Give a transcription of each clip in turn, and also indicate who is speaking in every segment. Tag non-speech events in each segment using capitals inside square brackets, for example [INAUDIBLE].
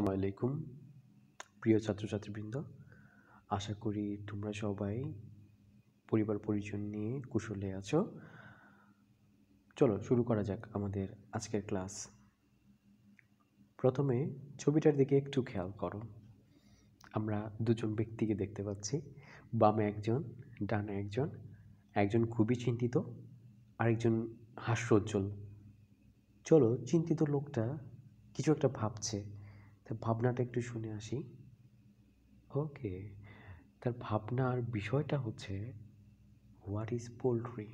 Speaker 1: আসসালামু আলাইকুম প্রিয় ছাত্রছাত্রীবৃন্দ আশা করি তোমরা সবাই পরিবার পরিজন নিয়ে কুশলে আছো চলো শুরু করা যাক আমাদের আজকের ক্লাস প্রথমে ছবিটার দিকে একটু খেয়াল করো আমরা দুজন ব্যক্তিকে দেখতে পাচ্ছি বামে একজন ডানে একজন একজন খুবই চিন্তিত আরেকজন হাস্যোজ্জ্বল চলো চিন্তিত লোকটা কিছু একটা ভাবছে ভাবনাটা একটু শুনে আসি ওকে তার ভাবনার বিষয়টা হচ্ছে হোয়াট ইজ পোলট্রি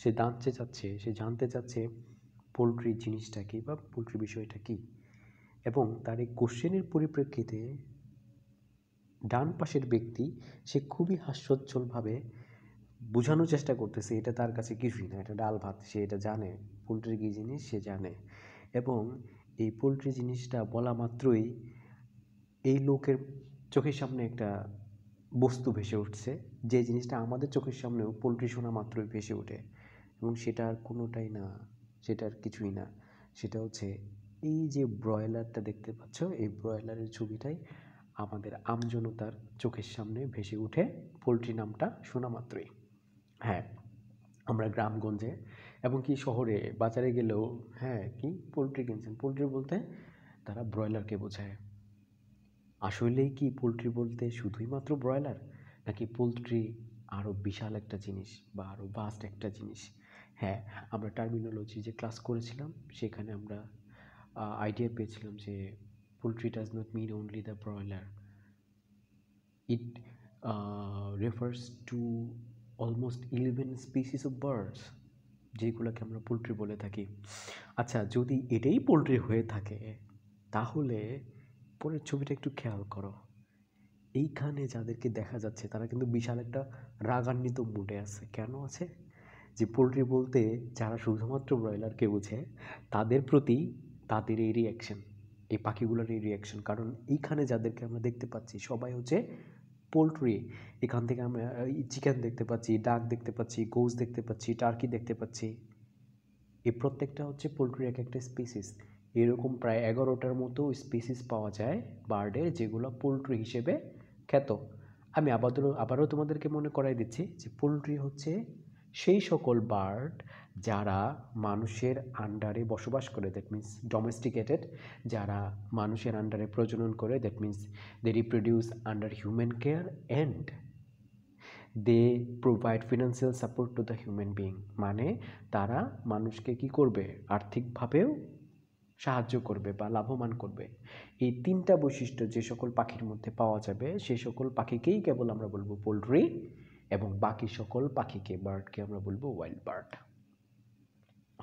Speaker 1: সে দাঁড়তে চাচ্ছে সে জানতে চাচ্ছে পোলট্রি জিনিসটা কি বা পোলট্রি বিষয়টা কী এবং তার এই কোশ্চেনের পরিপ্রেক্ষিতে ডান পাশের ব্যক্তি সে খুবই হাস্যোজ্জ্বলভাবে বোঝানোর চেষ্টা করতেছে এটা তার কাছে কিছুই না এটা ডাল ভাত সে এটা জানে পোলট্রির কী জিনিস সে জানে এবং এই পোলট্রি জিনিসটা বলা মাত্রই এই লোকের চোখের সামনে একটা বস্তু ভেসে উঠছে যে জিনিসটা আমাদের চোখের সামনেও পোলট্রি শোনা মাত্রই ভেসে ওঠে এবং সেটা আর কোনোটাই না সেটা আর কিছুই না সেটা হচ্ছে এই যে ব্রয়লারটা দেখতে পাচ্ছ এই ব্রয়লারের ছবিটাই আমাদের আমজনতার চোখের সামনে ভেসে উঠে পোলট্রি নামটা শোনা মাত্রই হ্যাঁ আমরা গ্রামগঞ্জে এবং কি শহরে বাজারে গেলেও হ্যাঁ কি পোলট্রি কিনছেন পোলট্রি বলতে তারা ব্রয়লারকে বোঝায় আসলেই কি পোলট্রি বলতে শুধুই মাত্র ব্রয়লার নাকি পোলট্রি আরও বিশাল একটা জিনিস বা আরও ভাস্ট একটা জিনিস হ্যাঁ আমরা টার্মিনোলজি যে ক্লাস করেছিলাম সেখানে আমরা আইডিয়া পেয়েছিলাম যে poultry does not mean only the broiler it refers to almost eleven species of birds যেগুলোকে আমরা পোলট্রি বলে থাকি আচ্ছা যদি এটাই পোলট্রি হয়ে থাকে তাহলে পরের ছবিটা একটু খেয়াল করো এইখানে যাদেরকে দেখা যাচ্ছে তারা কিন্তু বিশাল একটা রাগান্বিত মুডে আছে কেন আছে যে পোলট্রি বলতে যারা শুধুমাত্র ব্রয়লারকে বোঝে তাদের প্রতি তাদের এই রিয়াকশন এই পাখিগুলোর এই রিয়াকশন কারণ এইখানে যাদেরকে আমরা দেখতে পাচ্ছি সবাই হচ্ছে পোলট্রি এখান থেকে আমরা চিকেন দেখতে পাচ্ছি ডাক দেখতে পাচ্ছি গোস দেখতে পাচ্ছি টার্কি দেখতে পাচ্ছি এই প্রত্যেকটা হচ্ছে পোলট্রির এক একটা স্পিসিস এরকম প্রায় এগারোটার মতো স্পিসিস পাওয়া যায় বার্ডে যেগুলো পোলট্রি হিসেবে খ্যাত আমি আবারও আবারও তোমাদেরকে মনে করাই দিচ্ছি যে পোলট্রি হচ্ছে সেই সকল বার্ড যারা মানুষের আন্ডারে বসবাস করে দ্যাট মিন্স ডোমেস্টিকেটেড যারা মানুষের আন্ডারে প্রজনন করে that means they reproduce under human care and they provide financial support to the human being মানে তারা মানুষকে কি করবে আর্থিকভাবেও সাহায্য করবে বা লাভবান করবে এই তিনটা বৈশিষ্ট্য যে সকল পাখির মধ্যে পাওয়া যাবে সে সকল পাখিকেই কেবল আমরা বলবো পোলট্রি এবং বাকি সকল পাখিকে বার্ডকে আমরা বলবো ওয়াইল্ড বার্ড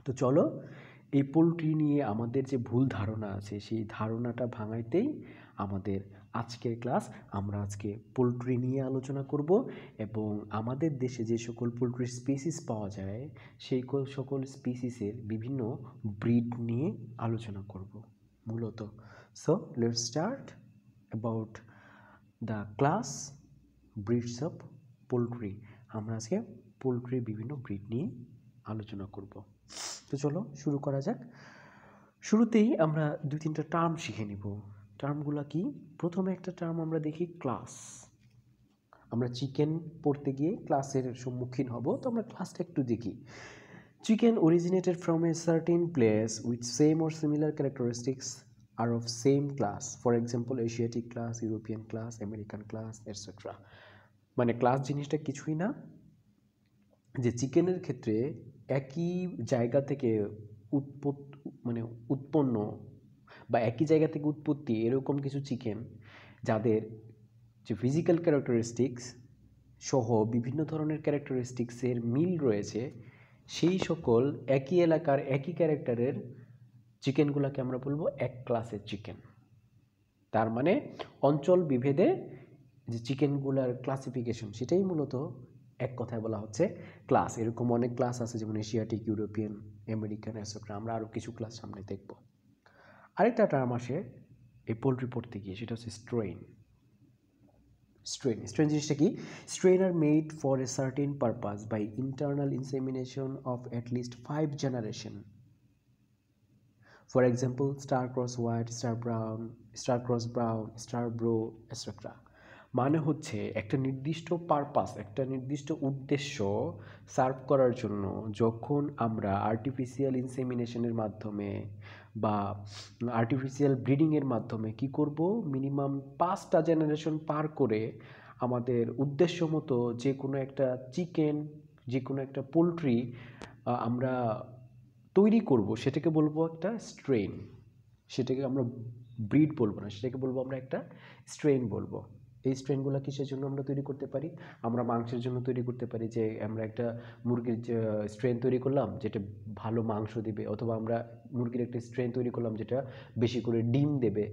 Speaker 1: তো চলো এই পোলট্রি নিয়ে আমাদের যে ভুল ধারণা আছে সেই ধারণাটা ভাঙাইতেই আমাদের আজকের ক্লাস আমরা আজকে পোলট্রি নিয়ে আলোচনা করব এবং আমাদের দেশে যে সকল পোলট্রির স্পিসিস পাওয়া যায় সেই সকল স্পিসিসের বিভিন্ন ব্রিড নিয়ে আলোচনা করব মূলত so let start about the class breeds of poultry আমরা আজকে পোলট্রির বিভিন্ন ব্রিড নিয়ে আলোচনা করবো তো চলো শুরু করা যাক শুরুতেই আমরা দুই তিনটা টার্ম শিখে নিব টার্মগুলো কি প্রথমে একটা টার্ম আমরা দেখি ক্লাস আমরা চিকেন পড়তে গিয়ে ক্লাসের সম্মুখীন হব তো আমরা ক্লাসটা একটু দেখি chicken originated from a certain place with same or similar characteristics are of same class for example Asiatic class European class American class etcetera মানে ক্লাস জিনিসটা কিছুই না যে চিকেনের ক্ষেত্রে একই জায়গা থেকে মানে উৎপন্ন বা একই জায়গা থেকে উৎপত্তি এরকম কিছু চিকেন যাদের যে ফিজিক্যাল ক্যারেক্টারিস্টিক্স সহ বিভিন্ন ধরনের ক্যারেক্টারিস্টিক্সের মিল রয়েছে সেই সকল একই এলাকার একই ক্যারেক্টারের চিকেনগুলোকে আমরা বলবো এক ক্লাসের চিকেন তার মানে অঞ্চল বিভেদে যে চিকেনগুলার ক্লাসিফিকেশন সেটাই মূলত এক কথায় বলা হচ্ছে ক্লাস এরকম অনেক ক্লাস আছে যেমন এশিয়াটিক ইউরোপিয়ান আমেরিকান এসেপ্রা আমরা আরও কিছু ক্লাস সামনে দেখব আরেকটা টার্ম আসে এই পোলট্রি পড়তে গিয়ে সেটা হচ্ছে স্ট্রেইন স্ট্রেন স্ট্রেন জিনিসটা কি strain are made for a certain purpose by internal insemination of at least five generation for example star cross white star brown star cross brown star bro etcetera মানে হচ্ছে একটা নির্দিষ্ট purpose একটা নির্দিষ্ট উদ্দেশ্য serve করার জন্য যখন আমরা আর্টিফিশিয়াল ইনসেমিনেশনের মাধ্যমে বা আর্টিফিশিয়াল ব্রিডিংয়ের মাধ্যমে কি করব মিনিমাম পাঁচটা জেনারেশন পার করে আমাদের উদ্দেশ্য মতো যে কোনো একটা চিকেন যে কোনো একটা পোলট্রি আমরা তৈরি করব সেটাকে বলবো একটা স্ট্রেন সেটাকে আমরা ব্রিড বলবো না সেটাকে বলবো আমরা একটা স্ট্রেন বলবো এই স্ট্রেনগুলো কিসের জন্য আমরা তৈরি করতে পারি আমরা মাংসের জন্য তৈরি করতে পারি যে আমরা একটা মুরগির স্ট্রেন তৈরি করলাম যেটা ভালো মাংস দেবে অথবা আমরা মুরগির একটা স্ট্রেন তৈরি করলাম যেটা বেশি করে ডিম দেবে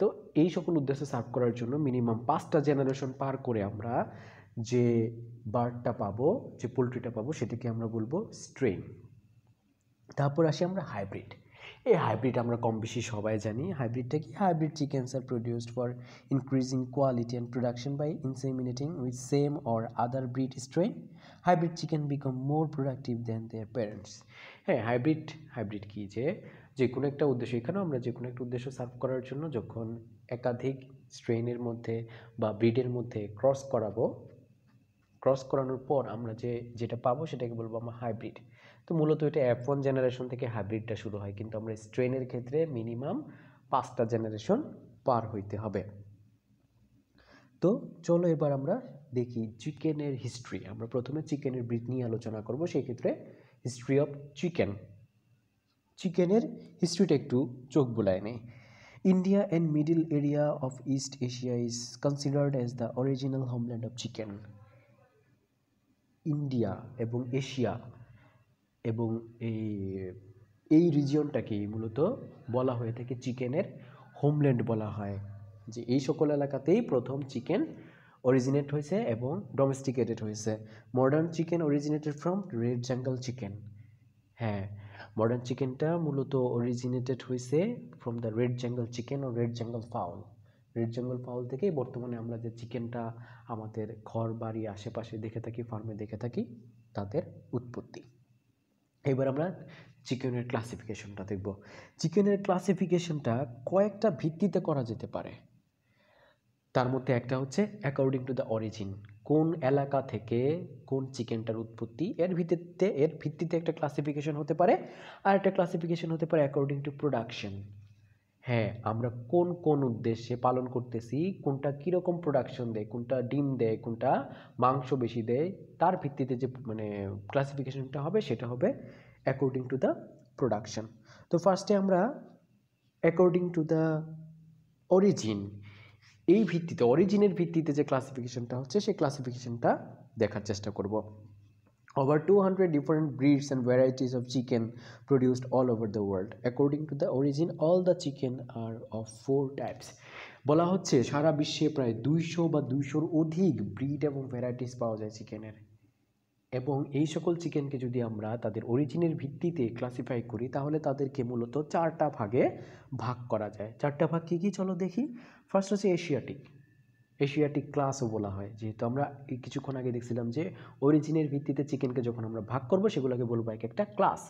Speaker 1: তো এই সকল উদ্দেশ্যে সার্ভ করার জন্য মিনিমাম পাঁচটা জেনারেশন পার করে আমরা যে বার্ডটা পাবো যে পোলট্রিটা পাবো সেটিকে আমরা বলবো স্ট্রেন তারপর আসি আমরা হাইব্রিড এই হাইব্রিড আমরা কম বেশি সবাই জানি হাইব্রিডটা কি hybrid chickens are produced for increasing quality and production by inseminating with same or other breed strain hybrid chicken become more productive than their parents হ্যাঁ হাইব্রিড হাইব্রিড কী যে যে কোনো একটা উদ্দেশ্য এখানেও আমরা যে কোনো একটা উদ্দেশ্য সার্ভ করার জন্য যখন একাধিক স্ট্রেনের মধ্যে বা ব্রিডের মধ্যে ক্রস করাবো ক্রস করানোর পর আমরা যে যেটা পাবো সেটাকে বলবো আমরা হাইব্রিড তো মূলত এটা অ্যাপ ওয়ান জেনারেশন থেকে হাইব্রিডটা শুরু হয় কিন্তু আমরা স্ট্রেনের ক্ষেত্রে মিনিমাম পাঁচটা জেনারেশন পার হইতে হবে তো চলো এবার আমরা দেখি চিকেনের হিস্ট্রি আমরা প্রথমে চিকেনের ব্রিড নিয়ে আলোচনা করব সেই ক্ষেত্রে হিস্ট্রি অফ চিকেন চিকেনের হিস্ট্রিটা একটু চোখ বুলায় নেই India and middle area of east Asia is considered as the original homeland of chicken India এবং এশিয়া এবং এই এই রিজিয়নটাকেই মূলত বলা হয়ে থাকে চিকেনের হোমল্যান্ড বলা হয় যে এই সকল এলাকাতেই প্রথম চিকেন অরিজিনেট হয়েছে এবং ডোমেস্টিকেটেড হয়েছে modern chicken originated from red jungle chicken হ্যাঁ মডার্ন চিকেনটা মূলত অরিজিনেটেড হয়েছে from the red jungle chicken ও red jungle fowl red jungle fowl থেকেই বর্তমানে আমরা যে চিকেনটা আমাদের ঘর বাড়ি আশেপাশে দেখে থাকি ফার্মে দেখে থাকি তাদের উৎপত্তি এবার আমরা চিকেনের ক্লাসিফিকেশনটা দেখব চিকেনের ক্লাসিফিকেশনটা কয়েকটা ভিত্তিতে করা যেতে পারে তার মধ্যে একটা হচ্ছে অ্যাকর্ডিং টু দ্য অরিজিন কোন এলাকা থেকে কোন চিকেনটার উৎপত্তি এর ভিত্তিতে এর ভিত্তিতে একটা ক্লাসিফিকেশন হতে পারে আর একটা ক্লাসিফিকেশন হতে পারে অ্যাকর্ডিং টু প্রোডাকশন হ্যাঁ আমরা কোন কোন উদ্দেশ্যে পালন করতেছি কোনটা কীরকম প্রোডাকশন দেয় কোনটা ডিম দেয় কোনটা মাংস বেশি দেয় তার ভিত্তিতে যে মানে ক্লাসিফিকেশনটা হবে সেটা হবে অ্যাকর্ডিং টু দ্য প্রোডাকশন তো ফার্স্টে আমরা অ্যাকর্ডিং টু দ্য অরিজিন এই ভিত্তিতে অরিজিনের ভিত্তিতে যে ক্লাসিফিকেশনটা হচ্ছে সেই ক্লাসিফিকেশনটা দেখার চেষ্টা করব over 200 different breeds and varieties of chicken produced all over the world according to the origin all the chicken are of four types বলা হচ্ছে সারা বিশ্বে প্রায় দুইশো বা দুইশোর অধিক ব্রিড এবং ভ্যারাইটিস পাওয়া যায় চিকেনের এবং এই সকল চিকেনকে যদি আমরা তাদের অরিজিনের ভিত্তিতে ক্লাসিফাই করি তাহলে তাদেরকে মূলত চারটা ভাগে ভাগ করা যায় চারটা ভাগ কী কী চলো দেখি ফার্স্ট হচ্ছে এশিয়াটিক এশিয়াটিক ক্লাসও বলা হয় যেহেতু আমরা কিছুক্ষণ আগে দেখছিলাম যে অরিজিনের ভিত্তিতে চিকেনকে যখন আমরা ভাগ করব সেগুলোকে বলবো এক একটা class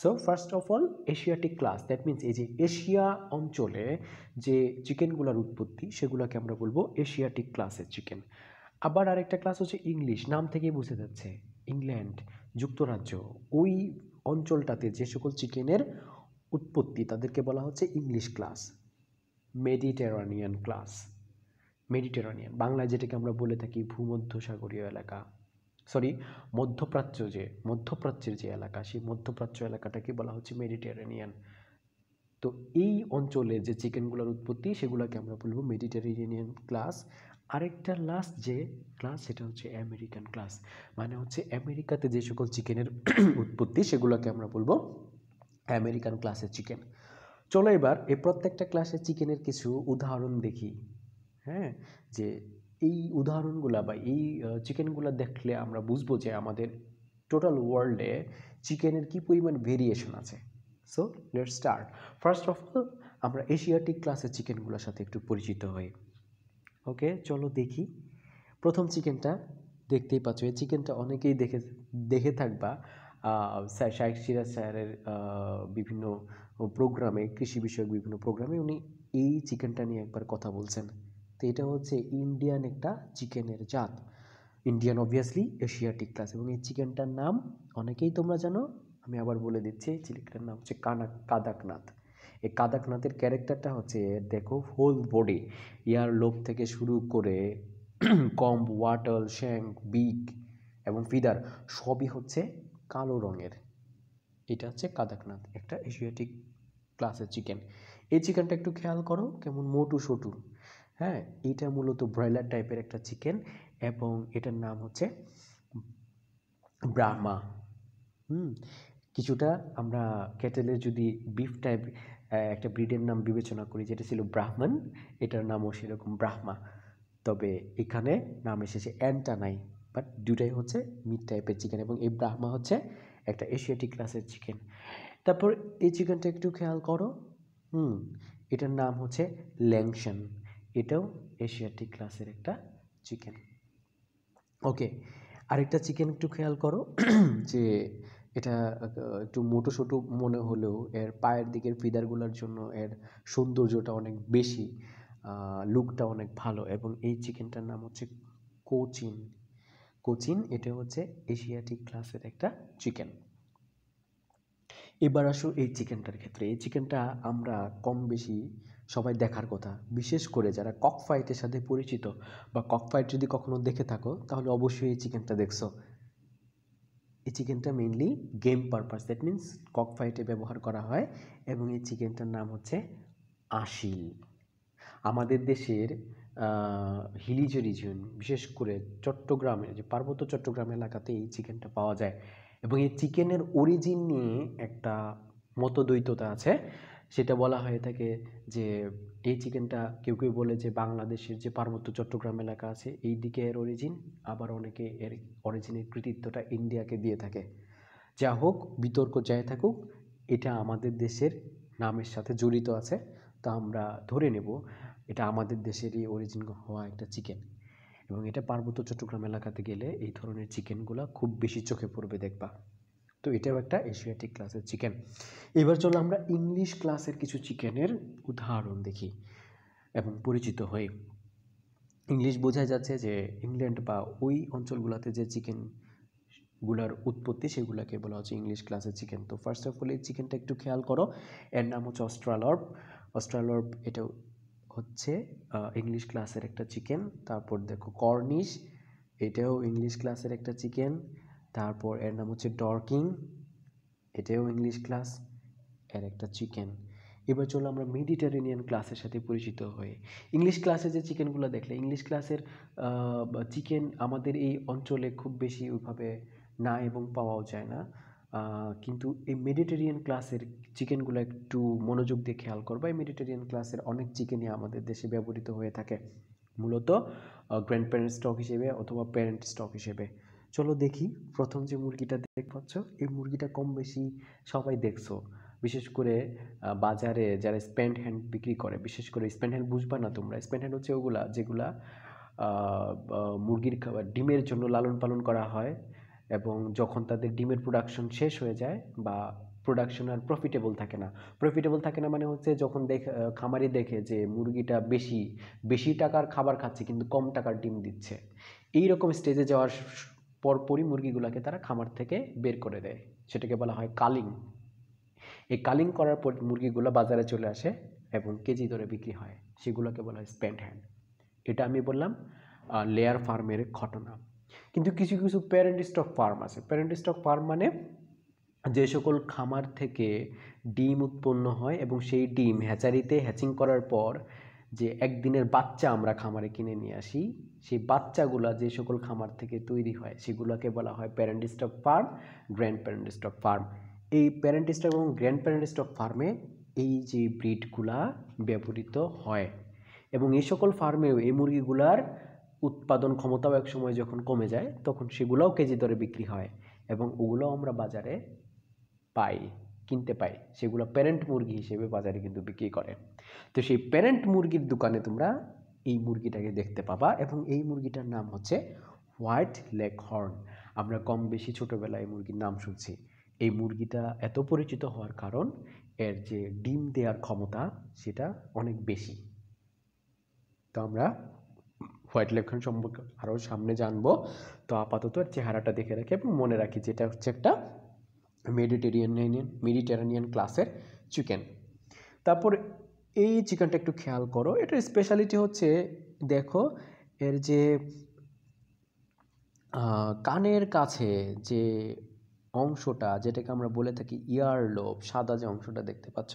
Speaker 1: so first of all Asiatic class that means এই যে এশিয়া অঞ্চলে যে চিকেনগুলোর উৎপত্তি সেগুলোকে আমরা বলবো এশিয়াটিক ক্লাসের চিকেন আবার আরেকটা ক্লাস হচ্ছে ইংলিশ নাম থেকেই বুঝে যাচ্ছে ইংল্যান্ড যুক্তরাজ্য ওই অঞ্চলটাতে যে সকল চিকেনের উৎপত্তি তাদেরকে বলা হচ্ছে English class Mediterranean class Mediterranean বাংলায় যেটাকে আমরা বলে থাকি ভূমধ্যসাগরীয় এলাকা সরি মধ্যপ্রাচ্য যে মধ্যপ্রাচ্যের যে এলাকা সেই মধ্যপ্রাচ্য এলাকাটাকে বলা হচ্ছে মেডিটেরানিয়ান তো এই অঞ্চলে যে চিকেনগুলোর উৎপত্তি সেগুলোকে আমরা বলবো মেডিটেরানিয়ান ক্লাস আরেকটা লাস্ট যে ক্লাস সেটা হচ্ছে আমেরিকান ক্লাস মানে হচ্ছে আমেরিকাতে যে সকল চিকেনের [CLEARS THROAT] উৎপত্তি সেগুলোকে আমরা বলবো আমেরিকান ক্লাসের চিকেন চলো এবার এই প্রত্যেকটা ক্লাসে চিকেনের কিছু উদাহরণ দেখি হ্যাঁ যে এই উদাহরণগুলা বা এই চিকেনগুলা দেখলে আমরা বুঝবো যে আমাদের টোটাল ওয়ার্ল্ডে চিকেনের কি পরিমাণ ভেরিয়েশন আছে so let start first of all আমরা এশিয়াটিক ক্লাসের চিকেনগুলোর সাথে একটু পরিচিত হই ওকে চলো দেখি প্রথম চিকেনটা দেখতেই পাচ্ছ এই চিকেনটা অনেকেই দেখে দেখে থাকবা শাহেক সিরাজ স্যারের বিভিন্ন প্রোগ্রামে কৃষি বিষয়ক বিভিন্ন প্রোগ্রামে উনি এই চিকেনটা নিয়ে একবার কথা বলছেন তো এটা হচ্ছে ইন্ডিয়ান একটা চিকেনের জাত ইন্ডিয়ান অবভিয়াসলি এশিয়াটিক ক্লাস এবং এই চিকেনটার নাম অনেকেই তোমরা জানো আমি আবার বলে দিচ্ছি চিকেনটার নাম হচ্ছে কানাক কাদাকনাথ এই কাদাকনাথের ক্যারেক্টারটা হচ্ছে দেখো হোল বডি ইয়ার লোভ থেকে শুরু করে কম্ব ওয়াটল শ্যাঙ্ক বিক এবং ফিদার সবই হচ্ছে কালো রঙের এটা হচ্ছে কাদাকনাথ একটা এশিয়াটিক ক্লাসের চিকেন এই চিকেনটা একটু খেয়াল করো কেমন মোটু সটু হ্যাঁ এটা মূলত ব্রয়লার টাইপের একটা চিকেন এবং এটার নাম হচ্ছে ব্রাহ্মা হুম কিছুটা আমরা ক্যাটেলের যদি বিফ টাইপ একটা ব্রিডের নাম বিবেচনা করি যেটা ছিল ব্রাহ্মণ এটার নামও সেরকম ব্রাহ্মা তবে এখানে নাম এসেছে অ্যান্টা নাই বাট দুটাই হচ্ছে মিট টাইপের চিকেন এবং এই ব্রাহ্মা হচ্ছে একটা এশিয়াটিক ক্লাসের চিকেন তারপর এই চিকেনটা একটু খেয়াল করো হুম এটার নাম হচ্ছে ল্যাংশন এটাও এশিয়াটিক ক্লাসের একটা চিকেন ওকে আরেকটা চিকেন একটু খেয়াল করো [CLEARS THROAT] যে এটা একটু মোটো সোটো মনে হলেও এর পায়ের দিকের ফিদারগুলোর জন্য এর সৌন্দর্যটা অনেক বেশি লুকটা অনেক ভালো এবং এই চিকেনটার নাম হচ্ছে কোচিন কোচিন এটা হচ্ছে এশিয়াটিক ক্লাসের একটা চিকেন এবার আসো এই চিকেনটার ক্ষেত্রে এই চিকেনটা আমরা কম বেশি সবাই দেখার কথা বিশেষ করে যারা কক ফাইটের সাথে পরিচিত বা কক ফাইট যদি কখনো দেখে থাকো তাহলে অবশ্যই এই চিকেনটা দেখছো এই চিকেনটা mainly game purpose that means cock ফাইটে ব্যবহার করা হয় এবং এই চিকেনটার নাম হচ্ছে আশিল আমাদের দেশের হিলিজ রিজিয়ন বিশেষ করে চট্টগ্রামের যে পার্বত্য চট্টগ্রাম এলাকাতে এই চিকেনটা পাওয়া যায় এবং এই চিকেনের অরিজিন নিয়ে একটা মতদ্বৈততা আছে সেটা বলা হয়ে থাকে যে এই চিকেনটা কেউ কেউ বলে যে বাংলাদেশের যে পার্বত্য চট্টগ্রাম এলাকা আছে এই দিকে এর অরিজিন আবার অনেকে এর অরিজিনের কৃতিত্বটা ইন্ডিয়াকে দিয়ে থাকে যা হোক বিতর্ক যাই থাকুক এটা আমাদের দেশের নামের সাথে জড়িত আছে তা আমরা ধরে নেব এটা আমাদের দেশেরই অরিজিন হওয়া একটা চিকেন এবং এটা পার্বত্য চট্টগ্রাম এলাকাতে গেলে এই ধরনের চিকেনগুলো খুব বেশি চোখে পড়বে দেখবা তো এটাও একটা এশিয়াটিক ক্লাসের চিকেন এবার চলো আমরা ইংলিশ ক্লাসের কিছু চিকেনের উদাহরণ দেখি এবং পরিচিত হই ইংলিশ বোঝা যাচ্ছে যে ইংল্যান্ড বা ওই অঞ্চলগুলোতে যে চিকেনগুলোর উৎপত্তি সেগুলোকে বলা হচ্ছে ইংলিশ ক্লাসের চিকেন তো ফার্স্ট অফ অল এই চিকেনটা একটু খেয়াল করো এর নাম হচ্ছে অস্ট্রালর্প অস্ট্রালর্প এটা হচ্ছে ইংলিশ ক্লাসের একটা চিকেন তারপর দেখো কর্নিশ এটাও ইংলিশ ক্লাসের একটা চিকেন তারপর এর নাম হচ্ছে ডর্কিং এটাও ইংলিশ ক্লাস এর একটা চিকেন এবার চলো আমরা মেডিটারেনিয়ান ক্লাসের সাথে পরিচিত হই ইংলিশ ক্লাসে যে চিকেনগুলো দেখলে ইংলিশ ক্লাসের চিকেন আমাদের এই অঞ্চলে খুব বেশি ওইভাবে না এবং পাওয়াও যায় না কিন্তু এই মেডিটেরিয়ান ক্লাসের চিকেনগুলো একটু মনোযোগ দিয়ে খেয়াল করবো এই মেডিটেরিয়ান ক্লাসের অনেক চিকেনই আমাদের দেশে ব্যবহৃত হয়ে থাকে মূলত গ্র্যান্ড প্যারেন্ট স্টক হিসেবে অথবা প্যারেন্ট স্টক হিসেবে চলো দেখি প্রথম যে মুরগিটা দেখতে পাচ্ছ এই মুরগিটা কম বেশি সবাই দেখছো বিশেষ করে বাজারে যারা স্প্যান্ড হ্যান্ড বিক্রি করে বিশেষ করে স্প্যান্ড হ্যান্ড বুঝবা না তোমরা স্প্যান্ড হ্যান্ড হচ্ছে ওগুলা যেগুলা মুরগির ডিমের জন্য লালন পালন করা হয় এবং যখন তাদের ডিমের প্রোডাকশন শেষ হয়ে যায় বা প্রোডাকশন আর প্রফিটেবল থাকে না প্রফিটেবল থাকে না মানে হচ্ছে যখন দেখ খামারি দেখে যে মুরগিটা বেশি বেশি টাকার খাবার খাচ্ছে কিন্তু কম টাকার ডিম দিচ্ছে এই রকম স্টেজে যাওয়ার পরপরই মুরগিগুলোকে তারা খামার থেকে বের করে দেয় সেটাকে বলা হয় কালিং এই কালিং করার পর মুরগিগুলো বাজারে চলে আসে এবং কেজি ধরে বিক্রি হয় সেগুলোকে বলা হয় স্প্যান্ড হ্যান্ড এটা আমি বললাম লেয়ার ফার্মের ঘটনা কিন্তু কিছু কিছু প্যারেন্ট স্টক ফার্ম আছে প্যারেন্ট স্টক ফার্ম মানে যে সকল খামার থেকে ডিম উৎপন্ন হয় এবং সেই ডিম হ্যাচারিতে হ্যাচিং করার পর যে একদিনের বাচ্চা আমরা খামারে কিনে নিয়ে আসি সেই বাচ্চাগুলা যে সকল খামার থেকে তৈরি হয় সেগুলোকে বলা হয় parent stock farm grand parent stock farm এই প্যারেন্ট স্টক এবং গ্র্যান্ড প্যারেন্ট স্টক ফার্মে এই যে ব্রিডগুলা ব্যবহৃত হয় এবং এই সকল ফার্মেও এই মুরগিগুলার উৎপাদন ক্ষমতাও এক সময় যখন কমে যায় তখন সেগুলোও কেজি দরে বিক্রি হয় এবং ওগুলোও আমরা বাজারে পাই কিনতে পাই সেগুলো প্যারেন্ট মুরগি হিসেবে বাজারে কিন্তু বিক্রি করে তো সেই প্যারেন্ট মুরগির দোকানে তোমরা এই মুরগিটাকে দেখতে পাবা এবং এই মুরগিটার নাম হচ্ছে হোয়াইট লেগ হর্ন আমরা কম বেশি ছোটোবেলায় মুরগির নাম শুনছি এই মুরগিটা এত পরিচিত হওয়ার কারণ এর যে ডিম দেওয়ার ক্ষমতা সেটা অনেক বেশি তো আমরা হোয়াইট হর্ন সম্পর্কে আরও সামনে জানবো তো আপাতত চেহারাটা দেখে রাখি এবং মনে রাখি যেটা হচ্ছে একটা মেডিটেরিয়ানিয়ান মেডিটেরানিয়ান ক্লাসের চিকেন তারপর এই চিকেনটা একটু খেয়াল করো এটার স্পেশালিটি হচ্ছে দেখো এর যে কানের কাছে যে অংশটা যেটাকে আমরা বলে থাকি ইয়ার লোব সাদা যে অংশটা দেখতে পাচ্ছ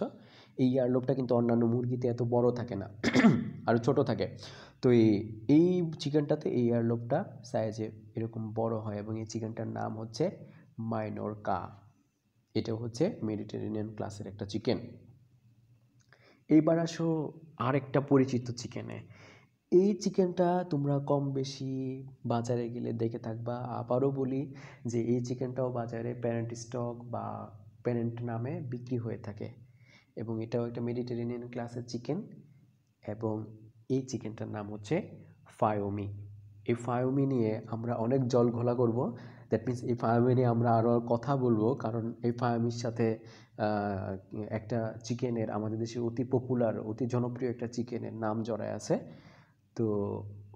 Speaker 1: এই ইয়ার লোবটা কিন্তু অন্যান্য মুরগিতে এত বড় থাকে না [COUGHS] আর ছোট থাকে তো এই চিকেনটাতে এই ইয়ার লোবটা সাইজে এরকম বড় হয় এবং এই চিকেনটার নাম হচ্ছে কা এটা হচ্ছে মেডিটেরিয়ান ক্লাসের একটা চিকেন এবার আসো আর একটা পরিচিত চিকেনে এই চিকেনটা তোমরা কম বেশি বাজারে গেলে দেখে থাকবা আবারও বলি যে এই চিকেনটাও বাজারে প্যারেন্ট স্টক বা প্যারেন্ট নামে বিক্রি হয়ে থাকে এবং এটাও একটা মেডিটেরেনিয়ান ক্লাসের চিকেন এবং এই চিকেনটার নাম হচ্ছে ফায়োমি এই ফায়োমি নিয়ে আমরা অনেক জল ঘোলা করব দ্যাট মিন্স এই ফায়োমি নিয়ে আমরা আরও কথা বলবো কারণ এই ফায়োমির সাথে একটা চিকেনের আমাদের দেশে অতি পপুলার অতি জনপ্রিয় একটা চিকেনের নাম জড়ায় আছে তো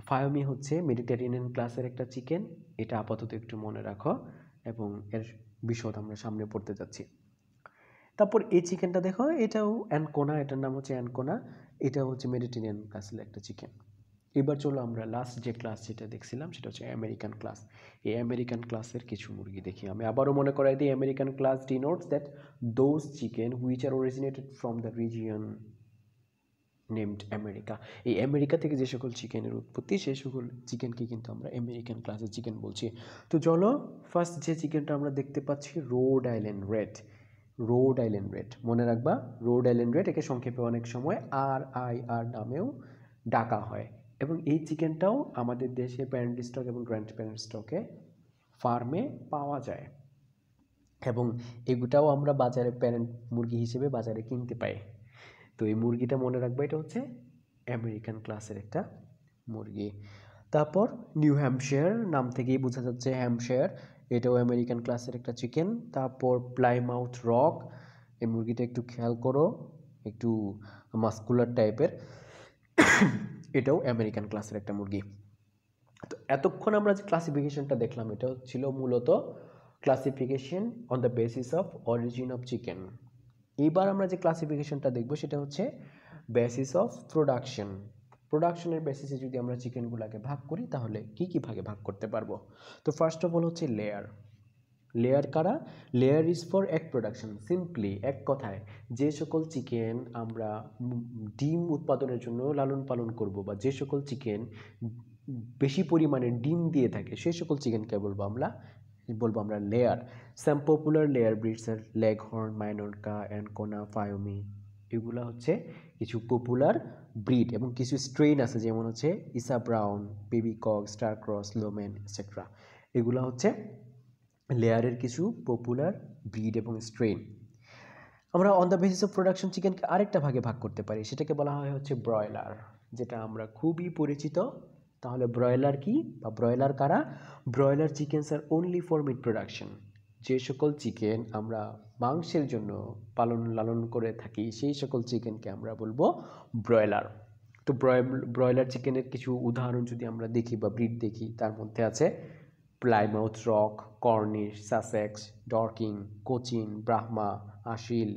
Speaker 1: ফায়োমি হচ্ছে মেডিটেরিয়ানিয়ান ক্লাসের একটা চিকেন এটা আপাতত একটু মনে রাখো এবং এর বিশদ আমরা সামনে পড়তে যাচ্ছি তারপর এই চিকেনটা দেখো এটাও অ্যানকোনা এটার নাম হচ্ছে অ্যানকোনা এটা হচ্ছে মেডিটেরিয়ান ক্লাসের একটা চিকেন এবার চলো আমরা লাস্ট যে ক্লাস যেটা দেখছিলাম সেটা হচ্ছে আমেরিকান ক্লাস এই আমেরিকান ক্লাসের কিছু মুরগি দেখি আমি আবারও মনে করাই দিই American class denotes that those chicken which are originated from the region named America এই আমেরিকা থেকে যে সকল চিকেনের উৎপত্তি সেই সকল চিকেনকে কিন্তু আমরা আমেরিকান ক্লাসের চিকেন বলছি তো চলো ফার্স্ট যে চিকেনটা আমরা দেখতে পাচ্ছি Rhode Island Red Rhode Island Red মনে রাখবা রোড আইল্যান্ড রেড একে সংক্ষেপে অনেক সময় আর আই আর নামেও ডাকা হয় এবং এই চিকেনটাও আমাদের দেশে প্যারেন্ট স্টক এবং গ্র্যান্ড প্যারেন্ট স্টকে ফার্মে পাওয়া যায় এবং এগুটাও আমরা বাজারে প্যারেন্ট মুরগি হিসেবে বাজারে কিনতে পাই তো এই মুরগিটা মনে রাখবো এটা হচ্ছে আমেরিকান ক্লাসের একটা মুরগি তারপর নিউ হ্যাম্পশেয়ার নাম থেকেই বোঝা যাচ্ছে হ্যাম্পশায়ার এটাও আমেরিকান ক্লাসের একটা চিকেন তারপর প্লাইমাউথ রক এই মুরগিটা একটু খেয়াল করো একটু মাস্কুলার টাইপের এটাও আমেরিকান ক্লাসের একটা মুরগি তো এতক্ষণ আমরা যে ক্লাসিফিকেশনটা দেখলাম এটা ছিল মূলত classification on the basis of origin of chicken এবার আমরা যে ক্লাসিফিকেশনটা দেখব সেটা হচ্ছে বেসিস অফ প্রোডাকশন প্রোডাকশনের বেসিসে যদি আমরা চিকেনগুলোকে ভাগ করি তাহলে কি কি ভাগে ভাগ করতে পারবো তো ফার্স্ট অফ অল হচ্ছে লেয়ার লেয়ার কারা layer is for egg production simply এক কথায় যে সকল চিকেন আমরা ডিম উৎপাদনের জন্য লালন পালন করব বা যে সকল চিকেন বেশি পরিমাণে ডিম দিয়ে থাকে সে সকল চিকেনকে বলবো আমরা বলবো আমরা লেয়ার স্যাম পপুলার লেয়ার ব্রিডসের লেগহর্ন মাইনরকা অ্যানকোনা ফায়োমি এগুলো হচ্ছে কিছু পপুলার ব্রিড এবং কিছু স্ট্রেন আছে যেমন হচ্ছে ISA Brown Babcock Star Cross Lohmann etcetera এগুলো হচ্ছে লেয়ারের কিছু পপুলার ব্রিড এবং স্ট্রেন আমরা on the basis of production চিকেনকে আরেকটা ভাগে ভাগ করতে পারি সেটাকে বলা হয় হচ্ছে ব্রয়লার যেটা আমরা খুবই পরিচিত তাহলে ব্রয়লার কি বা ব্রয়লার কারা broiler chickens are only for meat production যে সকল চিকেন আমরা মাংসের জন্য পালন লালন করে থাকি সেই সকল চিকেনকে আমরা বলবো ব্রয়লার তো ব্রয়লার চিকেনের কিছু উদাহরণ যদি আমরা দেখি বা ব্রিড দেখি তার মধ্যে আছে Plymouth Rock Cornish Sussex Dorking Cochin Brahma Aseel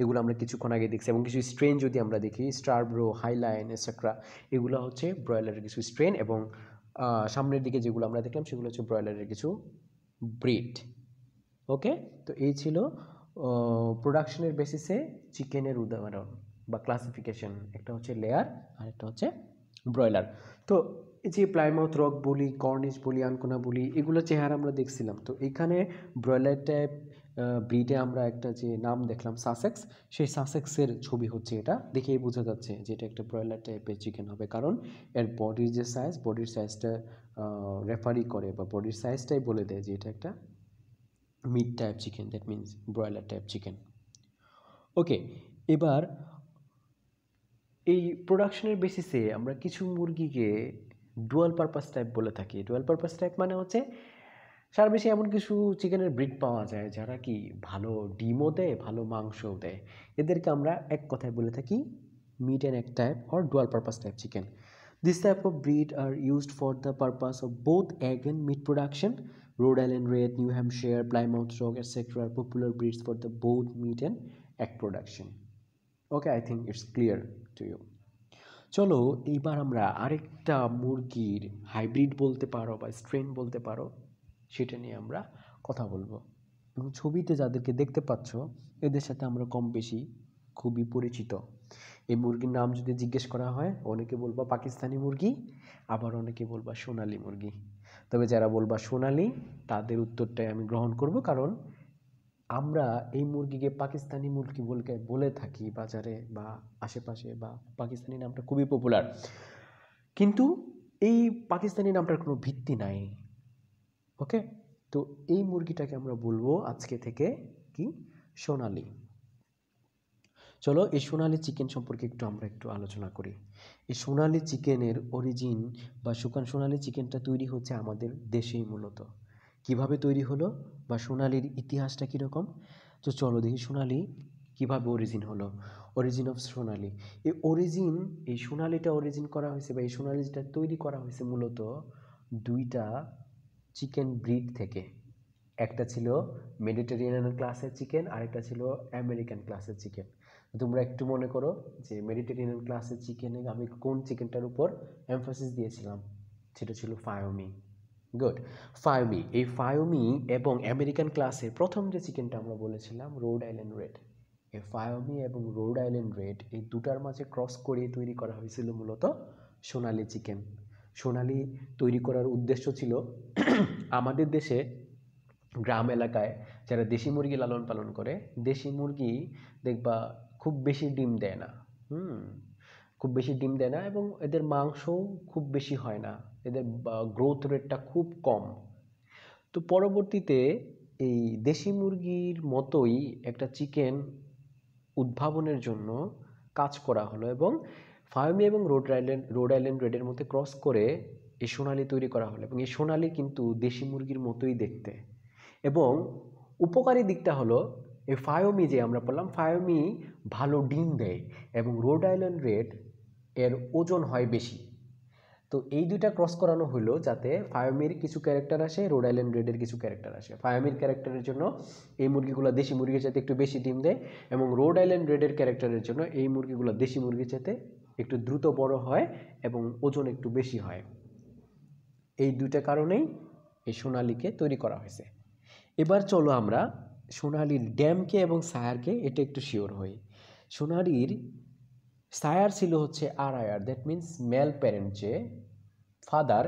Speaker 1: এগুলো আমরা কিছুক্ষণ আগে দেখছি এবং কিছু স্ট্রেন যদি আমরা দেখি স্টারব্রো হাইলাইন এসেকরা এগুলো হচ্ছে ব্রয়লারের কিছু স্ট্রেন এবং সামনের দিকে যেগুলো আমরা দেখলাম সেগুলো হচ্ছে ব্রয়লারের কিছু ব্রিড ওকে তো এই ছিল প্রোডাকশনের বেসিসে চিকেনের উদাহরণ বা ক্লাসিফিকেশন একটা হচ্ছে লেয়ার আর একটা হচ্ছে ব্রয়লার তো এই যে প্লাইমাউথ রক বলি কর্নিশ বলি আনকোনা বলি এগুলো চেহারা আমরা দেখছিলাম তো এখানে ব্রয়লার টাইপ ব্রিডে আমরা একটা যে নাম দেখলাম সাসেক্স সেই সাসেক্সের ছবি হচ্ছে এটা দেখেই বোঝা যাচ্ছে যে এটা একটা ব্রয়লার টাইপের চিকেন হবে কারণ এর বডির যে সাইজ বডির সাইজটা রেফারি করে বা বডির সাইজটাই বলে দেয় যে এটা একটা mid type chicken that means broiler type chicken okay এবার এই প্রোডাকশনের বেসিসে আমরা কিছু মুরগিকে ডুয়াল পারপাস টাইপ বলে থাকি ডুয়াল পারপাস টাইপ মানে হচ্ছে সারা বেশি এমন কিছু চিকেনের ব্রিড পাওয়া যায় যারা কি ভালো ডিমও দেয় ভালো মাংসও দেয় এদেরকে আমরা এক কথায় বলে থাকি meat and egg type or dual purpose type chicken this type of breed are used for the purpose of both egg and meat production Rhode Island Red New Hampshire Plymouth Rock etcetera popular breeds for the both meat and egg production okay I think it's clear to you চলো এইবার আমরা আরেকটা মুরগির hybrid বলতে পারো বা strain বলতে পারো সেটা নিয়ে আমরা কথা বলবো এবং ছবিতে যাদেরকে দেখতে পাচ্ছ এদের সাথে আমরা কম বেশি খুবই পরিচিত এই মুরগির নাম যদি জিজ্ঞেস করা হয় অনেকে বলবো পাকিস্তানি মুরগি আবার অনেকে বলবা সোনালি মুরগি তবে যারা বলবা সোনালি তাদের উত্তরটাই আমি গ্রহণ করব কারণ আমরা এই মুরগিকে পাকিস্তানি মুরগি বলকে বলে থাকি বাজারে বা আশেপাশে বা পাকিস্তানি নামটা খুবই পপুলার কিন্তু এই পাকিস্তানি নামটার কোনো ভিত্তি নাই ওকে তো এই মুরগিটাকে আমরা বলবো আজকে থেকে কি সোনালি চলো এই সোনালি চিকেন সম্পর্কে একটু আমরা একটু আলোচনা করি এই সোনালি চিকেনের অরিজিন বা শুকান সোনালি চিকেনটা তৈরি হচ্ছে আমাদের দেশেই মূলত কিভাবে তৈরি হলো বা সোনালির ইতিহাসটা কীরকম তো চলো দেখি সোনালি কীভাবে অরিজিন হলো অরিজিন অফ সোনালি এই অরিজিন এই সোনালিটা অরিজিন করা হয়েছে বা এই সোনালিটা তৈরি করা হয়েছে মূলত দুইটা চিকেন ব্রিড থেকে একটা ছিল মেডিটেরিয়ান ক্লাসের চিকেন আরেকটা ছিল আমেরিকান ক্লাসের চিকেন তোমরা একটু মনে করো যে মেডিটেরিয়ান ক্লাসের চিকেনে আমি কোন চিকেনটার উপর এমফোসিস দিয়েছিলাম সেটা ছিল ফায়োমি গুড ফায়োমি এই ফায়োমি এবং আমেরিকান ক্লাসে প্রথম যে চিকেনটা আমরা বলেছিলাম রোড আইল্যান্ড রেড এই ফায়োমি এবং রোড আইল্যান্ড রেড এই দুটার মাঝে ক্রস করিয়ে তৈরি করা হয়েছিল মূলত সোনালি চিকেন সোনালি তৈরি করার উদ্দেশ্য ছিল [CLEARS THROAT] আমাদের দেশে গ্রাম এলাকায় যারা দেশি মুরগি লালন পালন করে দেশি মুরগি দেখবা খুব বেশি ডিম দেয় না হুম খুব বেশি ডিম দেয় না এবং এদের মাংসও খুব বেশি হয় না এদের গ্রোথ রেটটা খুব কম তো পরবর্তীতে এই দেশি মুরগির মতোই একটা চিকেন উদ্ভাবনের জন্য কাজ করা হলো এবং ফার্মি এবং রোড আইল্যান্ড রোড আইল্যান্ড রেডের মধ্যে ক্রস করে এই সোনালি তৈরি করা হলো এবং এই সোনালি কিন্তু দেশি মুরগির মতোই দেখতে এবং উপকারী দিকটা হলো এই ফায়োমি যে আমরা বললাম ফায়োমি ভালো ডিম দেয় এবং রোড আইল্যান্ড রেড এর ওজন হয় বেশি তো এই দুইটা ক্রস করানো হলো যাতে ফায়ামির কিছু ক্যারেক্টার আসে রোড আইল্যান্ড রেডের কিছু ক্যারেক্টার আসে ফায়ামির ক্যারেক্টারের জন্য এই মুরগিগুলো দেশি মুরগির চাইতে একটু বেশি ডিম দেয় এবং রোড আইল্যান্ড রেডের ক্যারেক্টারের জন্য এই মুরগিগুলো দেশি মুরগির চাইতে একটু দ্রুত বড় হয় এবং ওজন একটু বেশি হয় এই দুইটা কারণেই এই সোনালিকে তৈরি করা হয়েছে এবার চলো আমরা সোনালির ড্যামকে এবং সায়ারকে এটা একটু শিওর হই সোনালির সায়ার ছিল হচ্ছে R I R that means male parent যে ফাদার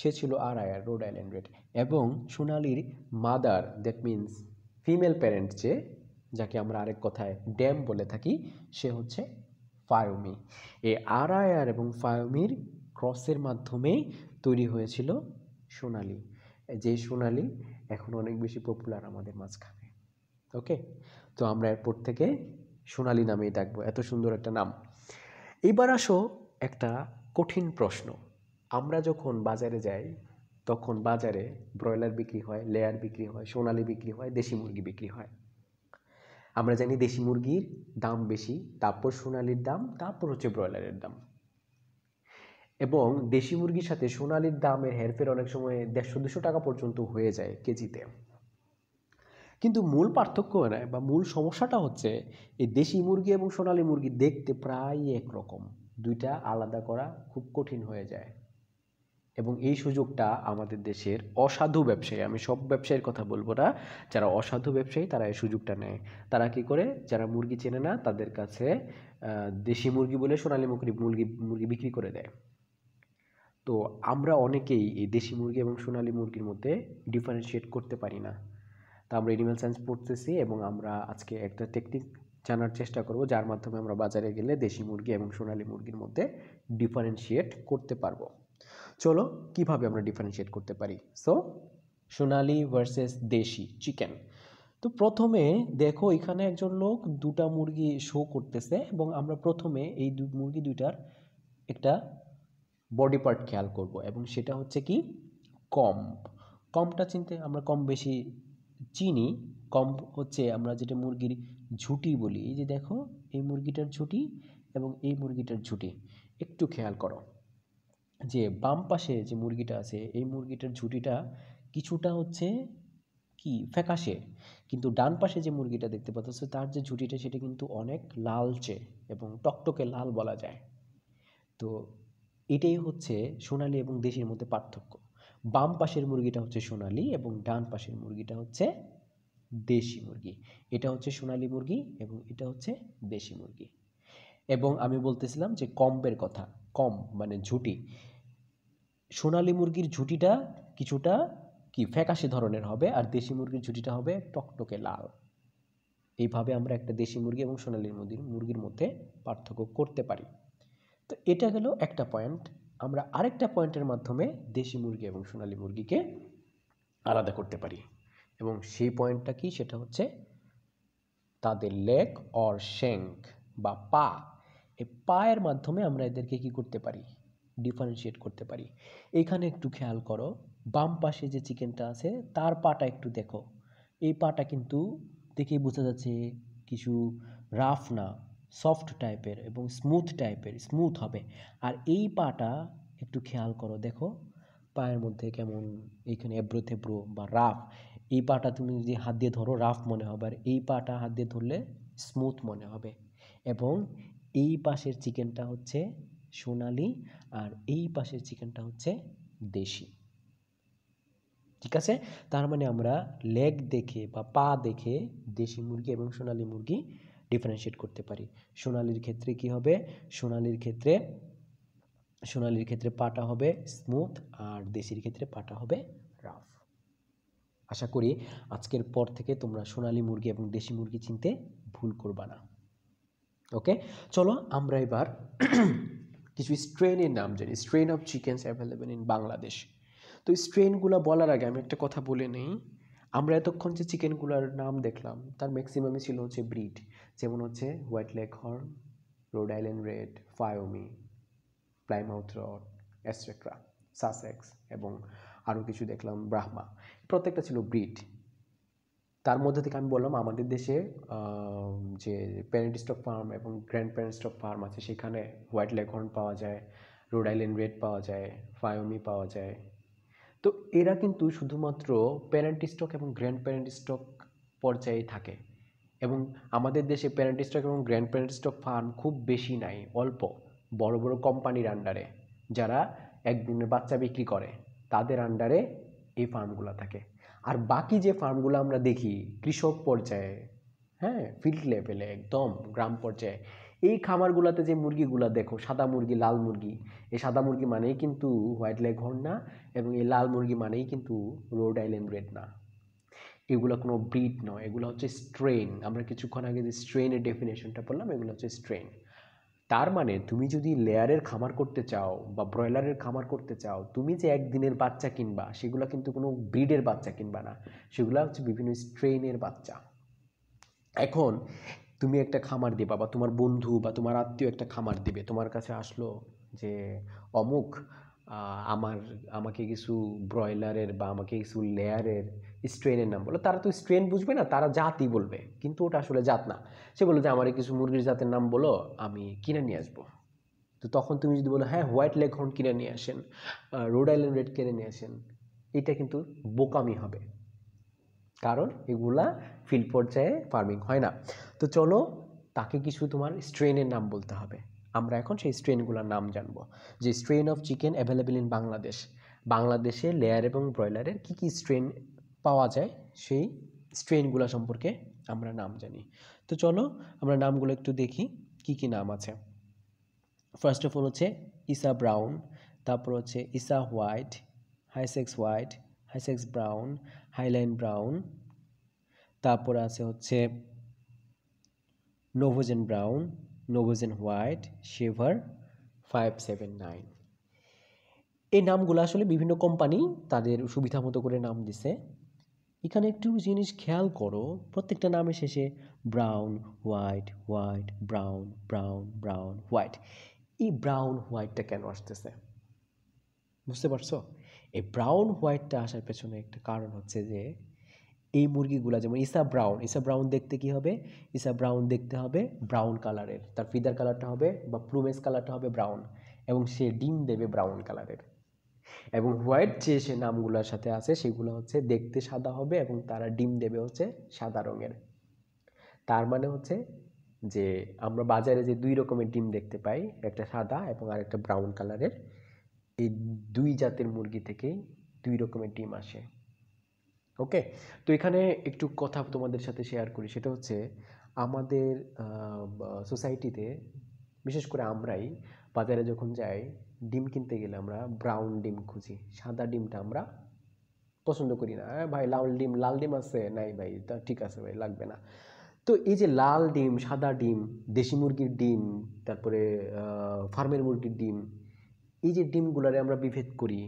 Speaker 1: সে ছিল আর আয়ার রোড আইল্যান্ডের এবং সোনালির mother that means female parent যে যাকে আমরা আরেক কথায় ড্যাম বলে থাকি সে হচ্ছে ফায়োমি এ আর আয়ার এবং ফায়োমির ক্রসের মাধ্যমেই তৈরি হয়েছিল সোনালি যে সোনালি এখন অনেক বেশি পপুলার আমাদের মাঝখানে ওকে তো আমরা এরপর থেকে সোনালি নামেই ডাকবো এত সুন্দর একটা নাম এবার আসো একটা কঠিন প্রশ্ন আমরা যখন বাজারে যাই তখন বাজারে ব্রয়লার বিক্রি হয় লেয়ার বিক্রি হয় সোনালি বিক্রি হয় দেশি মুরগি বিক্রি হয় আমরা জানি দেশি মুরগির দাম বেশি তারপর সোনালির দাম তারপর হচ্ছে ব্রয়লারের দাম এবং দেশি মুরগির সাথে সোনালির দামের হেরফের অনেক সময় দেড়শো দুশো টাকা পর্যন্ত হয়ে যায় কেজিতে কিন্তু মূল পার্থক্য নয় বা মূল সমস্যাটা হচ্ছে এই দেশি মুরগি এবং সোনালি মুরগি দেখতে প্রায় একরকম দুইটা আলাদা করা খুব কঠিন হয়ে যায় এবং এই সুযোগটা আমাদের দেশের অসাধু ব্যবসায়ী আমি সব ব্যবসায়ীর কথা বলবো না যারা অসাধু ব্যবসায়ী তারা এই সুযোগটা নেয় তারা কি করে যারা মুরগি চেনে না তাদের কাছে দেশি মুরগি বলে সোনালি মুরগি মুরগি মুরগি বিক্রি করে দেয় তো আমরা অনেকেই এই দেশি মুরগি এবং সোনালি মুরগির মধ্যে ডিফারেন্সিয়েট করতে পারি না তো আমরা এনিম্যাল সায়েন্স পড়তেছি এবং আমরা আজকে একটা টেকনিক জানার চেষ্টা করব যার মাধ্যমে আমরা বাজারে গেলে দেশি মুরগি এবং সোনালি মুরগির মধ্যে ডিফারেন্সিয়েট করতে পারবো চলো কিভাবে আমরা ডিফারেন্সিয়েট করতে পারি so Sonali versus deshi chicken তো প্রথমে দেখো এখানে একজন লোক দুটা মুরগি শো করতেছে এবং আমরা প্রথমে এই দু মুরগি দুইটার একটা বডি পার্ট খেয়াল করব এবং সেটা হচ্ছে কি কম কমটা চিনতে আমরা কম বেশি চিনি কম হচ্ছে আমরা যেটা মুরগির ঝুঁটি বলি এই যে দেখো এই মুরগিটার ঝুঁটি এবং এই মুরগিটার ঝুঁটি একটু খেয়াল করো যে বাম পাশে যে মুরগিটা আছে এই মুরগিটার ঝুঁটিটা কিছুটা হচ্ছে কি ফ্যাকাশে কিন্তু ডান পাশে যে মুরগিটা দেখতে পাচ্ছ তার যে ঝুঁটিটা সেটা কিন্তু অনেক লালচে এবং টকটকে লাল বলা যায় তো এটাই হচ্ছে সোনালি এবং দেশির মধ্যে পার্থক্য বাম পাশের মুরগিটা হচ্ছে সোনালি এবং ডান পাশের মুরগিটা হচ্ছে দেশি মুরগি এটা হচ্ছে সোনালি মুরগি এবং এটা হচ্ছে দেশি মুরগি এবং আমি বলতেছিলাম যে কম্বের কথা কম মানে ঝুটি সোনালি মুরগির ঝুটিটা কিছুটা কি ফ্যাকাশে ধরনের হবে আর দেশি মুরগির ঝুটিটা হবে টকটকে লাল এইভাবে আমরা একটা দেশি মুরগি এবং সোনালি মুরগির মুরগির মধ্যে পার্থক্য করতে পারি তো এটা গেল একটা পয়েন্ট আমরা আরেকটা পয়েন্টের মাধ্যমে দেশি মুরগি এবং সোনালী মুরগিকে আলাদা করতে পারি এবং সেই পয়েন্টটা কি সেটা হচ্ছে তাদের লেগ অর শ্যাঙ্ক বা পা এই পায়ের মাধ্যমে আমরা এদেরকে কি করতে পারি ডিফারেন্সিয়েট করতে পারি এখানে একটু খেয়াল করো বাম পাশে যে চিকেনটা আছে তার পাটা একটু দেখো এই পাটা কিন্তু দেখেই বোঝা যাচ্ছে কিছু রাফ না সফট টাইপের এবং স্মুথ টাইপের স্মুথ হবে আর এই পাটা একটু খেয়াল করো দেখো পায়ের মধ্যে কেমন এইখানে এব্রো থেব্রো বা রাফ এই পাটা তুমি যদি হাত দিয়ে ধরো রাফ মনে হবে আর এই পাটা হাত দিয়ে ধরলে স্মুথ মনে হবে এবং এই পাশের চিকেনটা হচ্ছে সোনালি আর এই পাশের চিকেনটা হচ্ছে দেশি ঠিক আছে তার মানে আমরা লেগ দেখে বা পা দেখে দেশি মুরগি এবং সোনালি মুরগি ডিফারেন্সিয়েট করতে পারি সোনালির ক্ষেত্রে কি হবে সোনালির ক্ষেত্রে সোনালির ক্ষেত্রে পাটা হবে স্মুথ আর দেশির ক্ষেত্রে পাটা হবে রাফ আশা করি আজকের পর থেকে তোমরা সোনালি মুরগি এবং দেশি মুরগি চিনতে ভুল করবা না ওকে চলো আমরা এবার কিছু স্ট্রেনের নাম জানি strain of chickens available in Bangladesh তো স্ট্রেনগুলো বলার আগে আমি একটা কথা বলে নেই আমরা এতক্ষণ যে চিকেনগুলোর নাম দেখলাম তার ম্যাক্সিমামই ছিল হচ্ছে ব্রিড যেমন হচ্ছে White Leghorn Rhode Island Red Fayoumi Plymouth Rock Australorp Sussex এবং আরও কিছু দেখলাম ব্রাহ্মা প্রত্যেকটা ছিল ব্রিড তার মধ্যে থেকে আমি বললাম আমাদের দেশে যে প্যারেন্ট স্টক ফার্ম এবং গ্র্যান্ড প্যারেন্ট স্টক ফার্ম আছে সেখানে হোয়াইট হর্ন পাওয়া যায় রোড আইল্যান্ড রেড পাওয়া যায় ফায়োমি পাওয়া যায় তো এরা কিন্তু শুধুমাত্র প্যারেন্ট স্টক এবং গ্র্যান্ড প্যারেন্ট স্টক পর্যায়ে থাকে এবং আমাদের দেশে প্যারেন্ট স্টক এবং গ্র্যান্ড প্যারেন্ট স্টক ফার্ম খুব বেশি নাই অল্প বড় বড় কোম্পানির আন্ডারে যারা একদিনের বাচ্চা বিক্রি করে তাদের আন্ডারে এই ফার্মগুলো থাকে আর বাকি যে ফার্মগুলো আমরা দেখি কৃষক পর্যায়ে হ্যাঁ ফিল্ড লেভেলে একদম গ্রাম পর্যায়ে এই খামারগুলোতে যে মুরগিগুলো দেখো সাদা মুরগি লাল মুরগি এই সাদা মুরগি মানেই কিন্তু হোয়াইট লেগ হর্ন না এবং এই লাল মুরগি মানেই কিন্তু রোড আইল্যান্ড ব্রেড না এগুলো কোনো ব্রিড নয় এগুলো হচ্ছে স্ট্রেন আমরা কিছুক্ষণ আগে যে স্ট্রেনের ডেফিনেশনটা বললাম এগুলো হচ্ছে স্ট্রেন তার মানে তুমি যদি লেয়ারের খামার করতে চাও বা ব্রয়লারের খামার করতে চাও তুমি যে একদিনের বাচ্চা কিনবা সেগুলো কিন্তু কোনো ব্রিডের বাচ্চা কিনবা না সেগুলো হচ্ছে বিভিন্ন স্ট্রেনের বাচ্চা এখন তুমি একটা খামার দিবা বা তোমার বন্ধু বা তোমার আত্মীয় একটা খামার দিবে তোমার কাছে আসলো যে অমুক আমার আমাকে কিছু ব্রয়লারের বা আমাকে কিছু লেয়ারের স্ট্রেনের নাম বলো তারা তো স্ট্রেন বুঝবে না তারা জাতই বলবে কিন্তু ওটা আসলে জাত না সে বললো যে আমার কিছু মুরগির জাতের নাম বলো আমি কিনে নিয়ে আসবো তো তখন তুমি যদি বলো হ্যাঁ হোয়াইট লেগ হর্ন কিনে নিয়ে আসেন রোড আইল্যান্ড রেড কিনে নিয়ে আসেন এটা কিন্তু বোকামি হবে কারণ এগুলা ফিল্ড পর্যায়ে ফার্মিং হয় না তো চলো তাকে কিছু তোমার স্ট্রেনের নাম বলতে হবে আমরা এখন সেই স্ট্রেনগুলোর নাম জানবো যে strain of chicken available in Bangladesh বাংলাদেশে লেয়ার এবং ব্রয়লারের কী কী স্ট্রেন পাওয়া যায় সেই স্ট্রেনগুলো সম্পর্কে আমরা নাম জানি তো চলো আমরা নামগুলো একটু দেখি কি কি নাম আছে ফার্স্ট অফ অল হচ্ছে ইসা ব্রাউন তারপর হচ্ছে ISA White Hisex White Hisex Brown Hy-Line Brown তারপর আছে হচ্ছে Novogen Brown Novogen White Shaver five seven nine এই নামগুলো আসলে বিভিন্ন কোম্পানি তাদের সুবিধা মতো করে নাম দিছে এখানে একটু জিনিস খেয়াল করো প্রত্যেকটা নামের শেষে brown white white brown brown brown white এই ব্রাউন হোয়াইটটা কেন আসতেছে বুঝতে পারছো এই ব্রাউন হোয়াইটটা আসার পেছনে একটা কারণ হচ্ছে যে এই মুরগিগুলা যেমন ইসা ব্রাউন ইসা ব্রাউন দেখতে কি হবে ইসা ব্রাউন দেখতে হবে ব্রাউন কালারের তার ফিদার কালারটা হবে বা প্লুমেস কালারটা হবে ব্রাউন এবং সে ডিম দেবে ব্রাউন কালারের এবং হোয়াইট যে সে নামগুলোর সাথে আছে সেগুলো হচ্ছে দেখতে সাদা হবে এবং তারা ডিম দেবে হচ্ছে সাদা রঙের তার মানে হচ্ছে যে আমরা বাজারে যে দুই রকমের ডিম দেখতে পাই একটা সাদা এবং আরেকটা ব্রাউন কালারের এই দুই জাতের মুরগি থেকেই দুই রকমের ডিম আসে ওকে তো এখানে একটু কথা তোমাদের সাথে শেয়ার করি সেটা হচ্ছে আমাদের সোসাইটিতে বিশেষ করে আমরাই বাজারে যখন যাই ডিম কিনতে গেলে আমরা ব্রাউন ডিম খুঁজি সাদা ডিমটা আমরা পছন্দ করি না ভাই লাল ডিম লাল ডিম আছে নাই ভাই তা ঠিক আছে ভাই লাগবে না তো এই যে লাল ডিম সাদা ডিম দেশি মুরগির ডিম তারপরে ফার্মের মুরগির ডিম এই যে ডিমগুলারে আমরা বিভেদ করি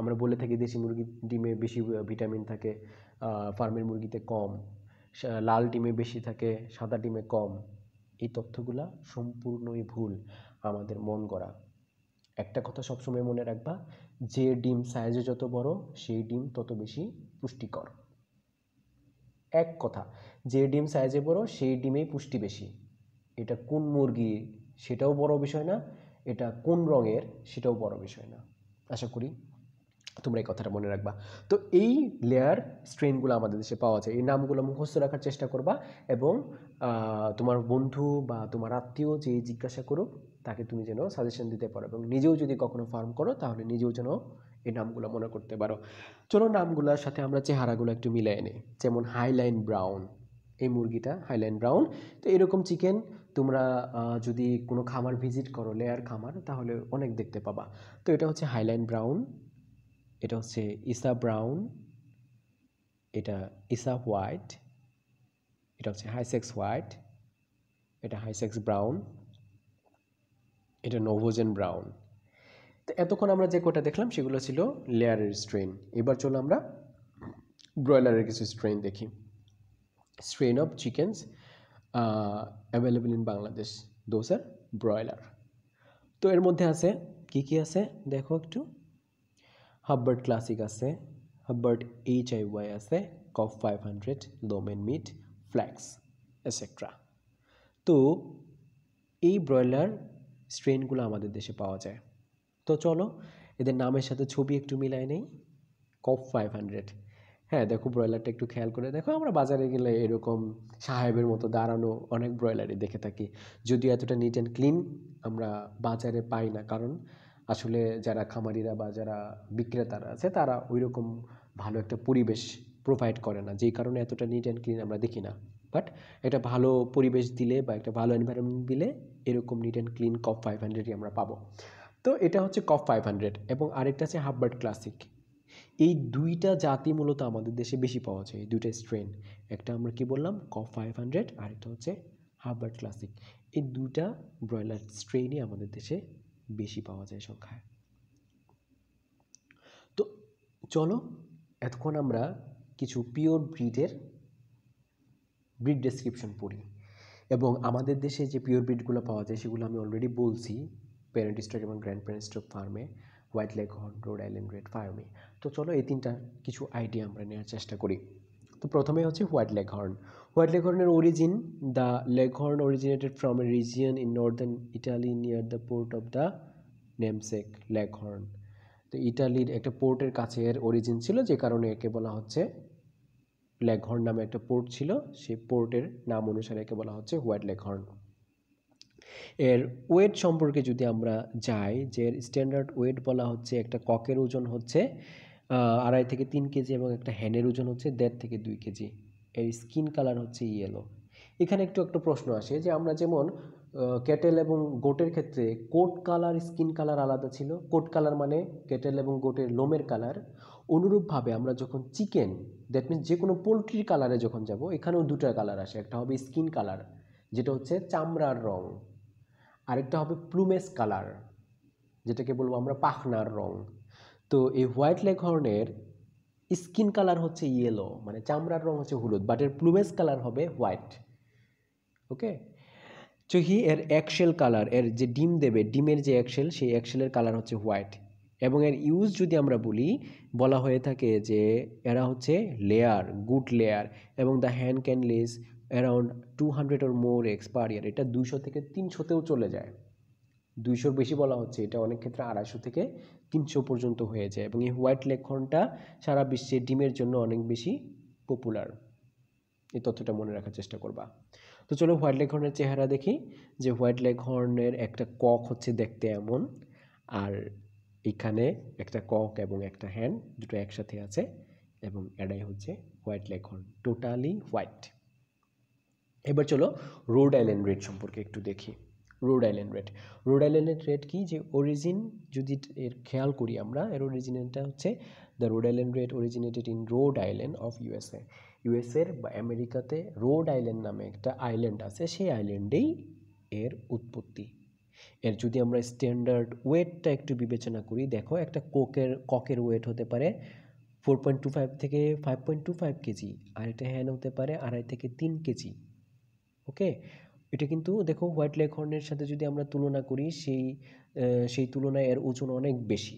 Speaker 1: আমরা বলে থাকি দেশি মুরগির ডিমে বেশি ভিটামিন থাকে ফার্মের মুরগিতে কম লাল ডিমে বেশি থাকে সাদা ডিমে কম এই তথ্যগুলা সম্পূর্ণই ভুল আমাদের মন গড়া একটা কথা সবসময় মনে রাখবা যে ডিম সাইজে যত বড় সেই ডিম তত বেশি পুষ্টিকর এক কথা যে ডিম সাইজে বড় সেই ডিমেই পুষ্টি বেশি এটা কোন মুরগি সেটাও বড় বিষয় না এটা কোন রঙের সেটাও বড় বিষয় না আশা করি তোমরা এই কথাটা মনে রাখবা তো এই লেয়ার স্ট্রেনগুলো আমাদের দেশে পাওয়া যায় এই নামগুলো মুখস্থ রাখার চেষ্টা করবা এবং তোমার বন্ধু বা তোমার আত্মীয় যে জিজ্ঞাসা করুক তাকে তুমি যেন সাজেশন দিতে পারো এবং নিজেও যদি কখনো ফার্ম করো তাহলে নিজেও যেন এই নামগুলো মনে করতে পারো চলো নামগুলোর সাথে আমরা চেহারাগুলো একটু মিলাই নিই যেমন হাইলাইন ব্রাউন এই মুরগিটা হাইলাইন ব্রাউন তো এরকম চিকেন তোমরা যদি কোনো খামার ভিজিট করো লেয়ার খামার তাহলে অনেক দেখতে পাবা তো এটা হচ্ছে হাইলাইন ব্রাউন এটা হচ্ছে ইসা ব্রাউন এটা ইসা হোয়াইট এটা হচ্ছে হাইসেক্স হোয়াইট এটা হাইসেক্স ব্রাউন এটা নোভোজেন ব্রাউন তো এতক্ষণ আমরা যে কটা দেখলাম সেগুলো ছিল লেয়ারের স্ট্রেন এবার চলো আমরা ব্রয়লারের কিছু স্ট্রেন দেখি strain of chickens available in Bangladesh those are broiler তো এর মধ্যে আছে কি কি আছে দেখো একটু হাব্বার্ড ক্লাসিক আছে হাব্বার্ড এইচ আই ওয়াই আছে Cobb five hundred Lohmann meat flex etcetera তো এই ব্রয়লার স্ট্রেনগুলো আমাদের দেশে পাওয়া যায় তো চলো এদের নামের সাথে ছবি একটু মিলাই নেই কফ ফাইভ হান্ড্রেড হ্যাঁ দেখো ব্রয়লারটা একটু খেয়াল করে দেখো আমরা বাজারে গেলে এরকম সাহেবের মতো দাঁড়ানো অনেক ব্রয়লারই দেখে থাকি যদিও এতটা নিট অ্যান্ড ক্লিন আমরা বাজারে পাই না কারণ আসলে যারা খামারিরা বা যারা বিক্রেতারা আছে তারা ওই রকম ভালো একটা পরিবেশ প্রোভাইড করে না যেই কারণে এতটা নিট অ্যান্ড ক্লিন আমরা দেখি না বাট এটা ভালো পরিবেশ দিলে বা একটা ভালো এনভায়রনমেন্ট দিলে এরকম neat and clean Cobb five হান্ড্রেডই আমরা পাবো তো এটা হচ্ছে কপ ফাইভ হান্ড্রেড এবং আরেকটা আছে হাববার্ড ক্লাসিক এই দুইটা জাতি মূলত আমাদের দেশে বেশি পাওয়া যায় এই দুইটা স্ট্রেন একটা আমরা কি বললাম ক ফাইভ হান্ড্রেড আরেকটা হচ্ছে হার্বার্ট ক্লাসিক এই দুইটা ব্রয়লার স্ট্রেনই আমাদের দেশে বেশি পাওয়া যায় সংখ্যায় তো চলো এতক্ষণ আমরা কিছু পিওর ব্রিডের ব্রিড ডেসক্রিপশন পড়ি এবং আমাদের দেশে যে পিওর ব্রিডগুলো পাওয়া যায় সেগুলো আমি অলরেডি বলছি প্যারেন্ট স্টক এবং গ্র্যান্ড প্যারেন্ট স্টক ফার্মে white horn Rhode Island Red ফার্মি তো চলো এই তিনটা কিছু আইডিয়া আমরা নেওয়ার চেষ্টা করি তো প্রথমে হচ্ছে হোয়াইট হর্ন হোয়াইট হর্নের origin the horn originated from a region in northern Italy near the port of the namesake horn তো ইটালির একটা পোর্টের কাছে এর অরিজিন ছিল যে কারণে একে বলা হচ্ছে হর্ন নামে একটা পোর্ট ছিল সেই পোর্টের নাম অনুসারে একে বলা হচ্ছে হোয়াইট হর্ন এর ওয়েট সম্পর্কে যদি আমরা যাই যে স্ট্যান্ডার্ড ওয়েট বলা হচ্ছে একটা ককের ওজন হচ্ছে আড়াই থেকে তিন কেজি এবং একটা হ্যানের ওজন হচ্ছে দেড় থেকে দুই কেজি এর স্কিন কালার হচ্ছে ইয়েলো এখানে একটু একটা প্রশ্ন আসে যে আমরা যেমন ক্যাটেল এবং গোটের ক্ষেত্রে কোট কালার স্কিন কালার আলাদা ছিল কোট কালার মানে ক্যাটেল এবং গোটের লোমের কালার অনুরূপভাবে আমরা যখন চিকেন দ্যাট মিনস যে কোনো পোলট্রির কালারে যখন যাব এখানেও দুটা কালার আসে একটা হবে স্কিন কালার যেটা হচ্ছে চামড়ার রঙ আরেকটা হবে প্লুমেস কালার যেটাকে বলবো আমরা পাখনার রং তো এই হোয়াইট লেঘর্নের স্কিন কালার হচ্ছে ইয়েলো মানে চামড়ার রং হচ্ছে হলুদ বাট এর প্লুমেস কালার হবে হোয়াইট ওকে চহি এর একশেল কালার এর যে ডিম দেবে ডিমের যে একশেল সেই একশেলের কালার হচ্ছে হোয়াইট এবং এর ইউজ যদি আমরা বলি বলা হয়ে থাকে যে এরা হচ্ছে লেয়ার গুড লেয়ার এবং the hen can lays around two hundred or more eggs per year এটা দুইশো থেকে তিনশোতেও চলে যায় দুইশোর বেশি বলা হচ্ছে এটা অনেক ক্ষেত্রে আড়াইশো থেকে তিনশো পর্যন্ত হয়ে যায় এবং এই হোয়াইট লেখনটা সারা বিশ্বে ডিমের জন্য অনেক বেশি পপুলার এই তথ্যটা মনে রাখার চেষ্টা করবা তো চলো হোয়াইট লেখনের চেহারা দেখি যে হোয়াইট লেখনের একটা কক হচ্ছে দেখতে এমন আর এখানে একটা কক এবং একটা হ্যান্ড দুটো একসাথে আছে এবং এটাই হচ্ছে হোয়াইট লেখন টোটালি হোয়াইট এবার চলো রোড আইল্যান্ড রেট সম্পর্কে একটু দেখি রোড আইল্যান্ড রেট রোড আইল্যান্ডের রেট কি যে অরিজিন যদি এর খেয়াল করি আমরা এর অরিজিনটা হচ্ছে the Rhode Island red originated in Rhode Island of USA ইউএসএর বা আমেরিকাতে রোড আইল্যান্ড নামে একটা আইল্যান্ড আছে সেই আইল্যান্ডেই এর উৎপত্তি এর যদি আমরা স্ট্যান্ডার্ড ওয়েটটা একটু বিবেচনা করি দেখো একটা কোকের ককের ওয়েট হতে পারে ফোর পয়েন্ট টু ফাইভ থেকে five point two five KG আর একটা হ্যান হতে পারে আড়াই থেকে তিন কেজি ওকে এটা কিন্তু দেখো হোয়াইট লেক হর্নের সাথে যদি আমরা তুলনা করি সেই সেই তুলনায় এর ওজন অনেক বেশি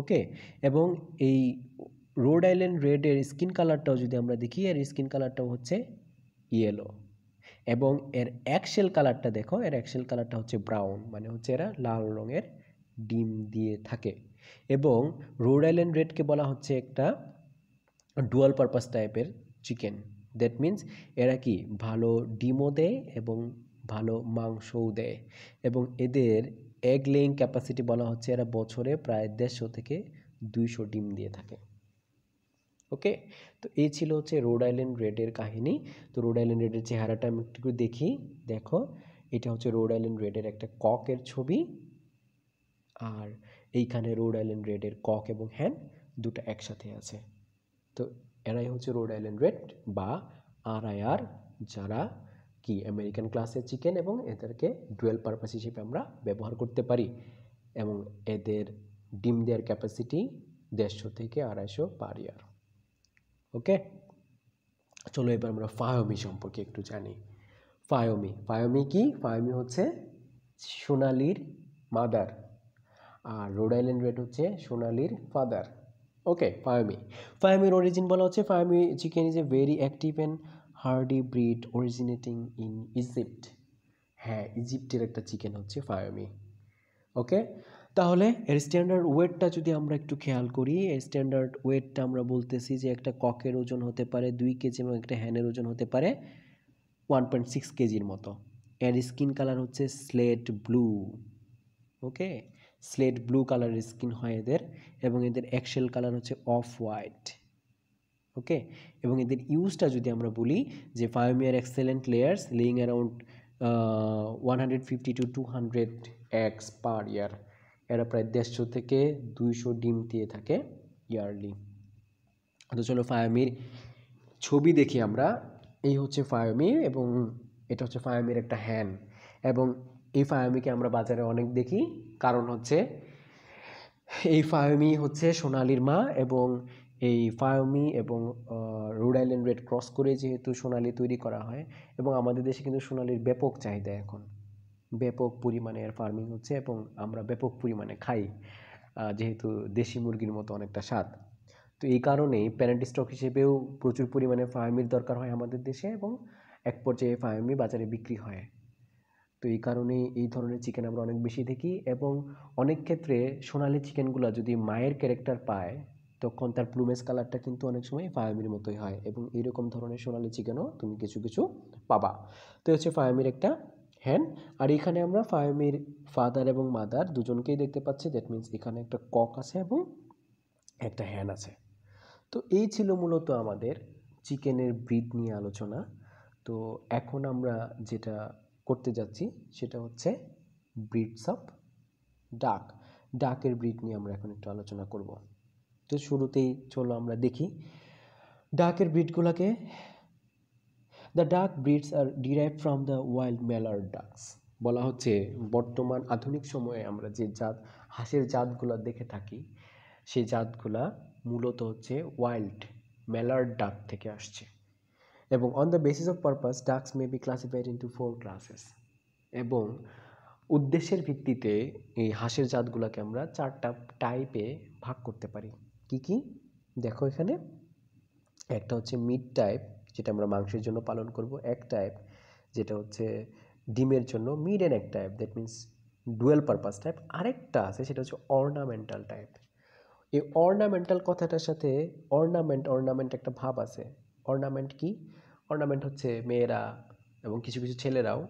Speaker 1: ওকে এবং এই রোড আইল্যান্ড রেডের স্কিন কালারটাও যদি আমরা দেখি এর স্কিন কালারটাও হচ্ছে ইয়েলো এবং এর অ্যাকশেল কালারটা দেখো এর অ্যাকশেল কালারটা হচ্ছে ব্রাউন মানে হচ্ছে এরা লাল রঙের ডিম দিয়ে থাকে এবং রোড আইল্যান্ড রেডকে বলা হচ্ছে একটা ডুয়াল পারপাস টাইপের চিকেন দ্যাট মিন্স এরা কি ভালো ডিমও দেয় এবং ভালো মাংসও দেয় এবং এদের এগ লেইং ক্যাপাসিটি বলা হচ্ছে এরা বছরে প্রায় দেড়শো থেকে দুইশো ডিম দিয়ে থাকে ওকে তো এই ছিল হচ্ছে রোড আইল্যান্ড রেডের কাহিনী তো রোড আইল্যান্ড রেডের চেহারাটা আমি একটু দেখি দেখো এটা হচ্ছে রোড আইল্যান্ড রেডের একটা ককের ছবি আর এইখানে রোড আইল্যান্ড রেডের কক এবং হ্যান দুটো একসাথে আছে তো এরাই হচ্ছে রোড আইল্যান্ড রেড বা আর আর যারা কি আমেরিকান ক্লাসের চিকেন এবং এদেরকে ডুয়েল পারপাস হিসেবে আমরা ব্যবহার করতে পারি এবং এদের ডিম দেওয়ার ক্যাপাসিটি দেড়শো থেকে আড়াইশো পার ইয়ার ওকে চলো এবার আমরা ফায়োমি সম্পর্কে একটু জানি ফায়োমি ফায়োমি কি ফায়োমি হচ্ছে সোনালির মাদার আর রোড আইল্যান্ড রেড হচ্ছে সোনালির ফাদার ওকে ফায়ামি ফায়ামির অরিজিন বলা হচ্ছে Fayoumi chicken is a very active and hardy breed originating in Egypt হ্যাঁ ইজিপ্টের একটা চিকেন হচ্ছে ফায়ামি ওকে তাহলে এর স্ট্যান্ডার্ড ওয়েটটা যদি আমরা একটু খেয়াল করি এর স্ট্যান্ডার্ড ওয়েটটা আমরা বলতেছি যে একটা ককের ওজন হতে পারে দুই কেজি এবং একটা হ্যানের ওজন হতে পারে ওয়ান পয়েন্ট সিক্স কেজির মতো এর স্কিন কালার হচ্ছে slate blue okay slate blue কালারের স্কিন হয় এদের এবং এদের অ্যাকশেল কালার হচ্ছে অফ হোয়াইট ওকে এবং এদের ইউজটা যদি আমরা বলি যে ফায়োমিয়ার excellent layers laying around one hundred fifty to two hundred eggs per year এরা প্রায় দেড়শো থেকে দুইশো ডিম দিয়ে থাকে ইয়ারলি তো চলো ফায়ামির ছবি দেখি আমরা এই হচ্ছে ফায়ামি এবং এটা হচ্ছে ফায়ামির একটা হ্যান্ড এবং এই ফায়ামিকে আমরা বাজারে অনেক দেখি কারণ হচ্ছে এই ফায়ামি হচ্ছে সোনালির মা এবং এই ফায়ামি এবং রোড আইল্যান্ড রেড ক্রস করে যেহেতু সোনালি তৈরি করা হয় এবং আমাদের দেশে কিন্তু সোনালির ব্যাপক চাহিদা এখন ব্যাপক পরিমাণে এর ফার্মিং হচ্ছে এবং আমরা ব্যাপক পরিমাণে খাই যেহেতু দেশি মুরগির মতো অনেকটা স্বাদ তো এই কারণেই প্যারেন্ট স্টক হিসেবেও প্রচুর পরিমাণে ফার্মির দরকার হয় আমাদের দেশে এবং এক পর্যায়ে ফায়ামি বাজারে বিক্রি হয় তো এই কারণে এই ধরনের চিকেন আমরা অনেক বেশি দেখি এবং অনেক ক্ষেত্রে সোনালি চিকেনগুলো যদি মায়ের ক্যারেক্টার পায় তখন তার প্লুমেস কালারটা কিন্তু অনেক সময় ফায়ামির মতোই হয় এবং এরকম ধরনের সোনালি চিকেনও তুমি কিছু কিছু পাবা তো হচ্ছে ফায়ামির একটা হ্যান আর এখানে আমরা ফায়ামির ফাদার এবং মাদার দুজনকেই দেখতে পাচ্ছি দ্যাট মিন্স এখানে একটা কক আছে এবং একটা হ্যান আছে তো এই ছিল মূলত আমাদের চিকেনের ব্রিড নিয়ে আলোচনা তো এখন আমরা যেটা করতে যাচ্ছি সেটা হচ্ছে ব্রিডস অফ ডাক ডাকের ব্রিড নিয়ে আমরা এখন একটু আলোচনা করব তো শুরুতেই চলো আমরা দেখি ডাকের ব্রিডগুলোকে the duck breeds are derive from the wild mallard ducks বলা হচ্ছে বর্তমান আধুনিক সময়ে আমরা যে জাত হাঁসের জাতগুলো দেখে থাকি সেই জাতগুলা মূলত হচ্ছে ওয়াইল্ড মেলার ডাক থেকে আসছে এবং on the basis of purpose ducks may be classified into four classes এবং উদ্দেশ্যের ভিত্তিতে এই হাঁসের জাতগুলোকে আমরা চারটা টাইপে ভাগ করতে পারি কি কি দেখো এখানে একটা হচ্ছে মিড টাইপ যেটা আমরা মাংসের জন্য পালন করব এক টাইপ যেটা হচ্ছে ডিমের জন্য meat and egg type that means dual purpose type আরেকটা আছে সেটা হচ্ছে অর্নামেন্টাল টাইপ এই অর্নামেন্টাল কথাটার সাথে অর্নামেন্ট অর্নামেন্ট একটা ভাব আছে অর্নামেন্ট কি অর্নামেন্ট হচ্ছে মেয়েরা এবং কিছু কিছু ছেলেরাও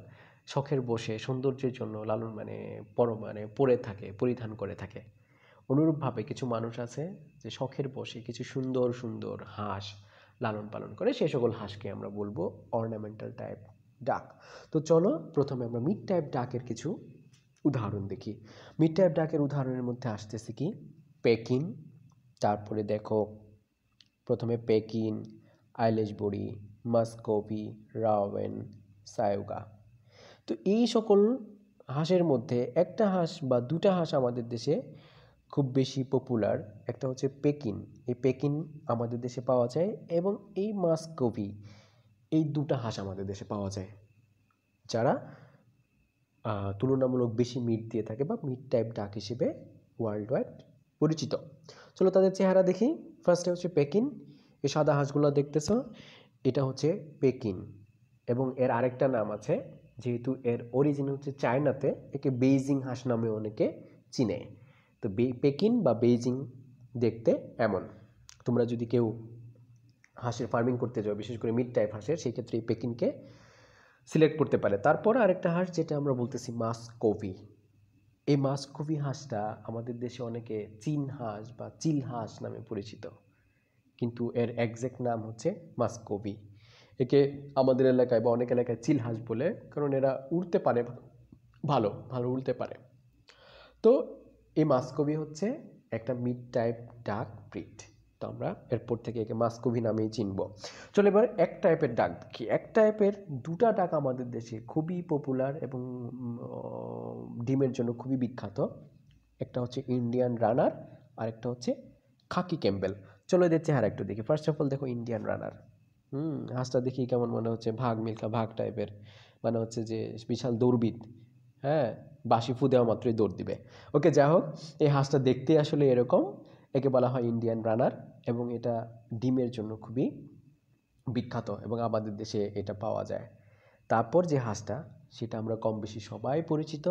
Speaker 1: শখের বসে সৌন্দর্যের জন্য লালন মানে পর মানে পরে থাকে পরিধান করে থাকে অনুরূপভাবে কিছু মানুষ আছে যে শখের বসে কিছু সুন্দর সুন্দর হাঁস লালন পালন করে সে সকল হাঁসকে আমরা বলবো অর্নামেন্টাল টাইপ ডাক তো চলো প্রথমে আমরা মিড টাইপ ডাকের কিছু উদাহরণ দেখি মিড টাইপ ডাকের উদাহরণের মধ্যে আসতেছে কি পেকিন তারপরে দেখো প্রথমে পেকিন আইলেশ বড়ি মাসকোপি রাওয়েন সায়োগা তো এই সকল হাঁসের মধ্যে একটা হাঁস বা দুটা হাঁস আমাদের দেশে খুব বেশি পপুলার একটা হচ্ছে পেকিন এই পেকিন আমাদের দেশে পাওয়া যায় এবং এই মাসকোভি এই দুটা হাঁস আমাদের দেশে পাওয়া যায় যারা তুলনামূলক বেশি মিট দিয়ে থাকে বা মিট টাইপ ডাক হিসেবে ওয়ার্ল্ড ওয়াইড পরিচিত চলো তাদের চেহারা দেখি ফার্স্টে হচ্ছে পেকিন এই সাদা হাঁসগুলো দেখতেছ এটা হচ্ছে পেকিন এবং এর আরেকটা নাম আছে যেহেতু এর অরিজিন হচ্ছে চায়নাতে একে বেইজিং হাঁস নামে অনেকে চিনে তো পেকিন বা বেইজিং দেখতে এমন তোমরা যদি কেউ হাঁসের ফার্মিং করতে যাও বিশেষ করে মিড টাইপ হাঁসের সেই ক্ষেত্রে এই পেকিনকে সিলেক্ট করতে পারে তারপর আরেকটা হাঁস যেটা আমরা বলতেছি মাসকোভি এই মাসকোভি হাঁসটা আমাদের দেশে অনেকে চীন হাঁস বা চিল হাঁস নামে পরিচিত কিন্তু এর একজ্যাক্ট নাম হচ্ছে মাস্কোবি একে আমাদের এলাকায় বা অনেক এলাকায় চিলহাঁস বলে কারণ এরা উড়তে পারে ভালো ভালো উড়তে পারে তো এই মাস্কোবি হচ্ছে একটা মিড টাইপ ডাক ব্রিড তো আমরা এরপর থেকে একে মাস্কোভি নামেই চিনব চলো এবার এক টাইপের ডাক দেখি এক টাইপের দুটা ডাক আমাদের দেশে খুবই পপুলার এবং ডিমের জন্য খুবই বিখ্যাত একটা হচ্ছে ইন্ডিয়ান রানার আর একটা হচ্ছে খাকি ক্যাম্বেল চলো এদের চেহারা একটু দেখি ফার্স্ট অফ অল দেখো ইন্ডিয়ান রানার হুম হাঁসটা দেখি কেমন মনে হচ্ছে ভাগ মিল্কা ভাগ টাইপের মানে হচ্ছে যে বিশাল দৌড়বিদ হ্যাঁ বাসি ফু দেওয়া মাত্রই দৌড় দিবে ওকে যা হোক এই হাঁসটা দেখতে আসলে এরকম একে বলা হয় ইন্ডিয়ান রানার এবং এটা ডিমের জন্য খুবই বিখ্যাত এবং আমাদের দেশে এটা পাওয়া যায় তারপর যে হাঁসটা সেটা আমরা কম বেশি সবাই পরিচিত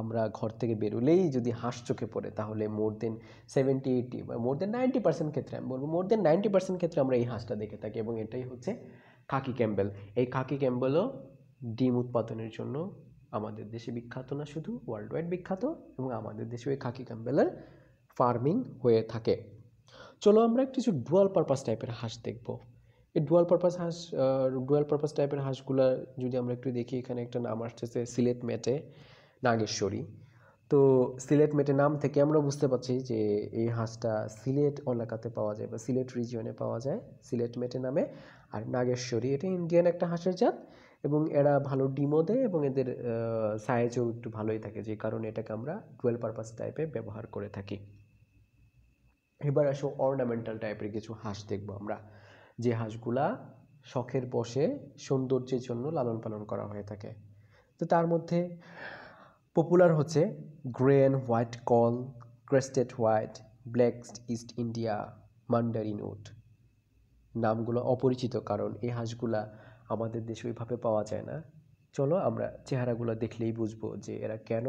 Speaker 1: আমরা ঘর থেকে বেরোলেই যদি হাঁস চোখে পড়ে তাহলে মোর দেন সেভেন্টি এইটি বা মোর দেন নাইনটি পার্সেন্ট ক্ষেত্রে আমি বলবো মোর দেন নাইনটি পার্সেন্ট ক্ষেত্রে আমরা এই হাঁসটা দেখে থাকি এবং এটাই হচ্ছে কাকি ক্যাম্বেল এই কাকি ক্যাম্বেলও ডিম উৎপাদনের জন্য আমাদের দেশে বিখ্যাত না শুধু ওয়ার্ল্ড ওয়াইড বিখ্যাত এবং আমাদের দেশে ওই কাকি ক্যাম্বেলের ফার্মিং হয়ে থাকে চলো আমরা কিছু ডুয়াল পারপাস টাইপের হাঁস দেখবো এই ডুয়াল পারপাস হাঁস ডুয়াল পারপাস টাইপের হাঁসগুলা যদি আমরা একটু দেখি এখানে একটা নাম আসতেছে সিলেট মেটে নাগেশ্বরী তো সিলেট মেটের নাম থেকে আমরা বুঝতে পারছি যে এই হাঁসটা সিলেট এলাকাতে পাওয়া যায় বা সিলেট রিজিয়নে পাওয়া যায় সিলেট মেটে নামে আর নাগেশ্বরী এটা ইন্ডিয়ান একটা হাঁসের জাত এবং এরা ভালো ডিমও দেয় এবং এদের সাইজও একটু ভালোই থাকে যে কারণে এটাকে আমরা টুয়েলভ পারপাস টাইপে ব্যবহার করে থাকি এবার আসো অর্নামেন্টাল টাইপের কিছু হাঁস দেখবো আমরা যে হাঁসগুলা শখের বসে সৌন্দর্যের জন্য লালন পালন করা হয়ে থাকে তো তার মধ্যে পপুলার হচ্ছে grey and white call crested white black East India mandarin wood নামগুলো অপরিচিত কারণ এই হাঁসগুলা আমাদের দেশে ওইভাবে পাওয়া যায় না চলো আমরা চেহারাগুলো দেখলেই বুঝবো যে এরা কেন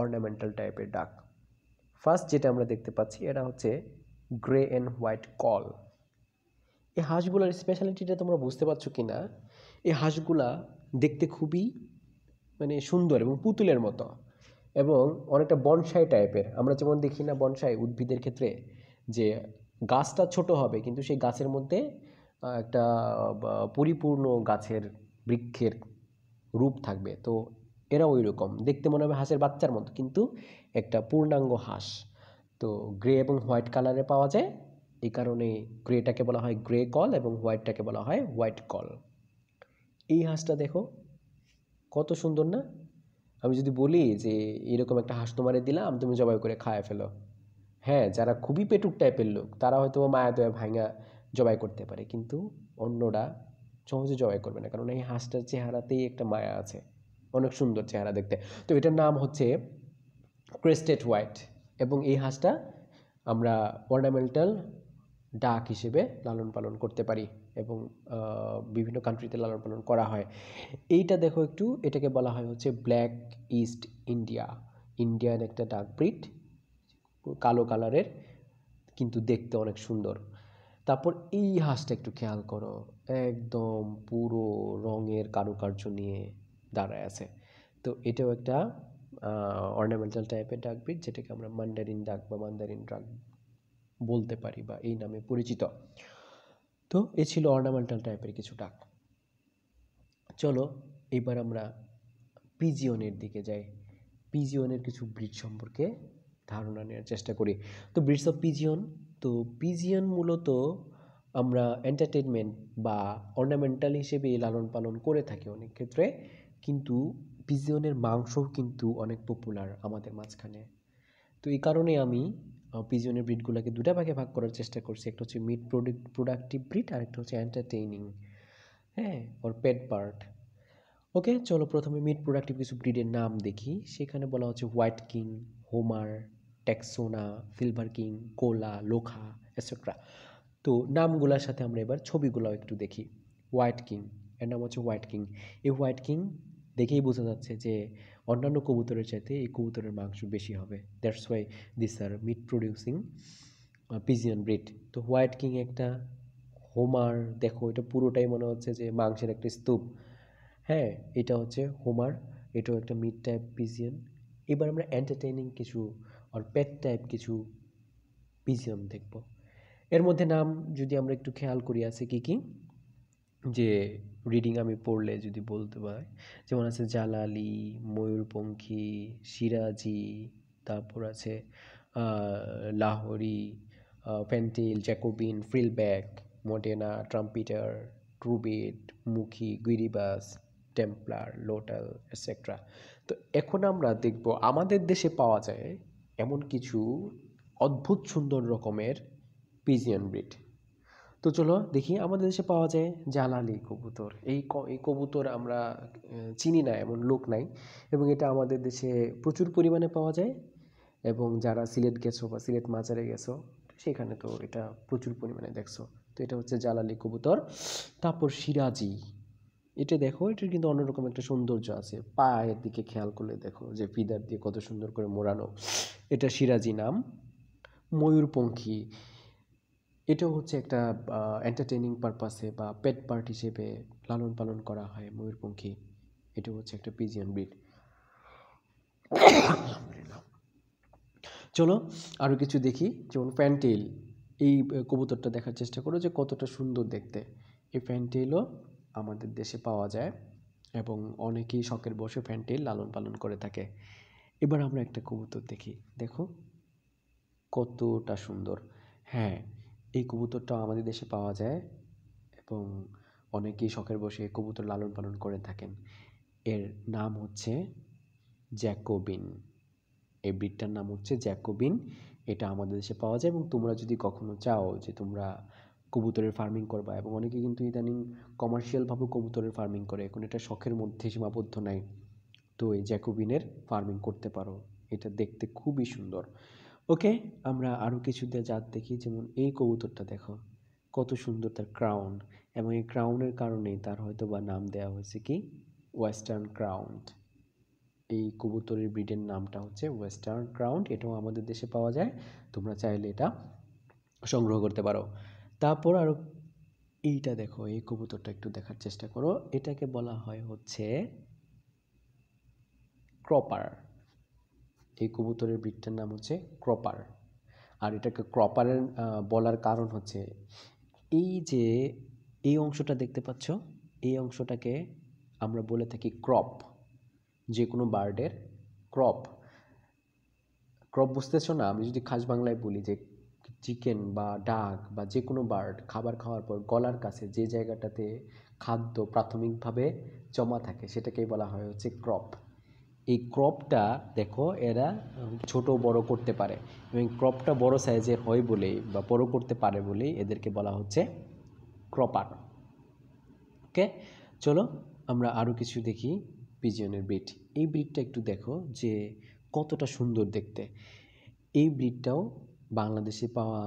Speaker 1: অর্নামেন্টাল টাইপের ডাক ফার্স্ট যেটা আমরা দেখতে পাচ্ছি এরা হচ্ছে গ্রে অ্যান্ড হোয়াইট কল এই হাঁসগুলোর স্পেশালিটিটা তোমরা বুঝতে পারছো কি না এই হাঁসগুলা দেখতে খুবই মানে সুন্দর এবং পুতুলের মতো এবং অনেকটা বনসাই টাইপের আমরা যেমন দেখি না বনসাই উদ্ভিদের ক্ষেত্রে যে গাছটা ছোট হবে কিন্তু সেই গাছের মধ্যে একটা পরিপূর্ণ গাছের বৃক্ষের রূপ থাকবে তো এরা ওই রকম দেখতে মনে হবে হাঁসের বাচ্চার মতো কিন্তু একটা পূর্ণাঙ্গ হাঁস তো গ্রে এবং হোয়াইট কালারে পাওয়া যায় এই কারণে গ্রেটাকে বলা হয় গ্রে কল এবং হোয়াইটটাকে বলা হয় হোয়াইট কল এই হাঁসটা দেখো কত সুন্দর না আমি যদি বলি যে এরকম একটা হাঁস তোমারে দিলাম তুমি জবাই করে খায় ফেলো হ্যাঁ যারা খুবই পেটুক টাইপের লোক তারা হয়তো মায়া দয়া ভাঙা জবাই করতে পারে কিন্তু অন্যরা সহজে জবাই করবে না কারণ এই হাঁসটার চেহারাতেই একটা মায়া আছে অনেক সুন্দর চেহারা দেখতে তো এটার নাম হচ্ছে ক্রেস্টেড হোয়াইট এবং এই হাঁসটা আমরা অর্নামেন্টাল ডাক হিসেবে লালন পালন করতে পারি এবং বিভিন্ন কান্ট্রিতে লালন পালন করা হয় এইটা দেখো একটু এটাকে বলা হয় হচ্ছে ব্ল্যাক ইস্ট ইন্ডিয়া ইন্ডিয়ান একটা ডাক ব্রিড কালো কালারের কিন্তু দেখতে অনেক সুন্দর তারপর এই হাঁসটা একটু খেয়াল করো একদম পুরো রঙের কারুকার্য নিয়ে দাঁড়ায় আছে তো এটাও একটা অর্নামেন্টাল টাইপের ডাকবিট যেটাকে আমরা মান্ডারিন ডাক বা মান্ডারিন ডাক বলতে পারি বা এই নামে পরিচিত তো এ ছিল অর্নামেন্টাল টাইপের কিছু ডাক চলো এবার আমরা পিজিওনের দিকে যাই পিজিওনের কিছু ব্রিড সম্পর্কে ধারণা নেওয়ার চেষ্টা করি তো ব্রিডস অফ পিজিওন তো পিজিওন মূলত আমরা এন্টারটেনমেন্ট বা অর্নামেন্টাল হিসেবে লালন পালন করে থাকি অনেক ক্ষেত্রে কিন্তু পিজিওনের মাংসও কিন্তু অনেক পপুলার আমাদের মাঝখানে তো এই কারণে আমি পিজিয়নের ব্রিডগুলোকে দুটা ভাগে ভাগ করার চেষ্টা করছি একটা হচ্ছে মিড প্রোডাক্ট প্রোডাক্টিভ ব্রিড আর একটা হচ্ছে এন্টারটেইনিং হ্যাঁ ওর পেট পার্ট ওকে চলো প্রথমে মিড প্রোডাক্টিভ কিছু ব্রিডের নাম দেখি সেখানে বলা হচ্ছে হোয়াইট কিং হোমার ট্যাক্সোনা সিলভার কিং কোলা লোখা এসেট্রা তো নামগুলোর সাথে আমরা এবার ছবিগুলাও একটু দেখি হোয়াইট কিং এর নাম হচ্ছে হোয়াইট কিং এই হোয়াইট কিং দেখেই বোঝা যাচ্ছে যে অন্যান্য কবুতরের চাইতে এই কবুতরের মাংস বেশি হবে that's why this are meat producing pigeon breed তো হোয়াইট কিং একটা হোমার দেখো এটা পুরোটাই মনে হচ্ছে যে মাংসের একটা স্তূপ হ্যাঁ এটা হচ্ছে হোমার এটাও একটা মিড টাইপ পিজিয়ান এবার আমরা এন্টারটেইনিং কিছু আর পেট টাইপ কিছু পিজিয়ান দেখব এর মধ্যে নাম যদি আমরা একটু খেয়াল করি আছে কি কি যে রিডিং আমি পড়লে যদি বলতে পারি যেমন আছে জালালি ময়ূরপঙ্খী সিরাজি তারপর আছে লাহোরি পেন্টিল জ্যাকোবিন ফ্রিলব্যাক মডেনা ট্রাম্পিটার ট্রুবিট মুখী গিরিবাস টেম্পলার লোটাল এটসেট্রা তো এখন আমরা দেখব আমাদের দেশে পাওয়া যায় এমন কিছু অদ্ভুত সুন্দর রকমের পিজিয়ান ব্রিড তো চলো দেখি আমাদের দেশে পাওয়া যায় জ্বালানি কবুতর এই এই কবুতর আমরা চিনি না এমন লোক নাই এবং এটা আমাদের দেশে প্রচুর পরিমাণে পাওয়া যায় এবং যারা সিলেট গেছো বা সিলেট মাজারে গেছো সেখানে তো এটা প্রচুর পরিমাণে দেখছো তো এটা হচ্ছে জ্বালালি কবুতর তারপর সিরাজি এটা দেখো এটার কিন্তু অন্যরকম একটা সৌন্দর্য আছে পায়ের দিকে খেয়াল করলে দেখো যে ফিদার দিয়ে কত সুন্দর করে মোড়ানো এটা সিরাজি নাম ময়ূরপঙ্খী এটাও হচ্ছে একটা এন্টারটেনিং পারপাসে বা পেট পার্ট হিসেবে লালন পালন করা হয় ময়ূরপঙ্খী এটা হচ্ছে একটা পিজিয়ান ব্রিড চলো আরও কিছু দেখি যেমন ফ্যানটেইল এই কবুতরটা দেখার চেষ্টা করো যে কতটা সুন্দর দেখতে এই ফ্যানটেইলও আমাদের দেশে পাওয়া যায় এবং অনেকেই শখের বসে প্যান্টেল লালন পালন করে থাকে এবার আমরা একটা কবুতর দেখি দেখো কতটা সুন্দর হ্যাঁ এই কবুতরটা আমাদের দেশে পাওয়া যায় এবং অনেকেই শখের বসে কবুতর লালন পালন করে থাকেন এর নাম হচ্ছে জ্যাকোবিন এই ব্রিডটার নাম হচ্ছে জ্যাকোবিন এটা আমাদের দেশে পাওয়া যায় এবং তোমরা যদি কখনো চাও যে তোমরা কবুতরের ফার্মিং করবা এবং অনেকে কিন্তু ইদানিং কমার্শিয়ালভাবে কবুতরের ফার্মিং করে এখন এটা শখের মধ্যে সীমাবদ্ধ নাই তো এই জ্যাকোবিনের ফার্মিং করতে পারো এটা দেখতে খুবই সুন্দর ওকে আমরা আরও কিছু জাত দেখি যেমন এই কবুতরটা দেখো কত সুন্দর তার ক্রাউন এবং এই ক্রাউনের কারণেই তার হয়তো বা নাম দেওয়া হয়েছে কি ওয়েস্টার্ন ক্রাউন্ড এই কবুতরের ব্রিডের নামটা হচ্ছে ওয়েস্টার্ন ক্রাউন এটাও আমাদের দেশে পাওয়া যায় তোমরা চাইলে এটা সংগ্রহ করতে পারো তারপর আরও এইটা দেখো এই কবুতরটা একটু দেখার চেষ্টা করো এটাকে বলা হয় হচ্ছে ক্রপার এই কবুতরের বৃত্তের নাম হচ্ছে ক্রপার আর এটাকে ক্রপারের বলার কারণ হচ্ছে এই যে এই অংশটা দেখতে পাচ্ছ এই অংশটাকে আমরা বলে থাকি ক্রপ যে কোনো বার্ডের ক্রপ ক্রপ বুঝতেছ না আমি যদি খাস বাংলায় বলি যে চিকেন বা ডাক বা যে কোনো বার্ড খাবার খাওয়ার পর গলার কাছে যে জায়গাটাতে খাদ্য প্রাথমিকভাবে জমা থাকে সেটাকেই বলা হয় হচ্ছে ক্রপ এই ক্রপটা দেখো এরা ছোট বড় করতে পারে এবং ক্রপটা বড় সাইজের হয় বলেই বা বড় করতে পারে বলেই এদেরকে বলা হচ্ছে ক্রপার ওকে চলো আমরা আরও কিছু দেখি পিজিয়নের ব্রিড এই ব্রিডটা একটু দেখো যে কতটা সুন্দর দেখতে এই ব্রিডটাও বাংলাদেশে পাওয়া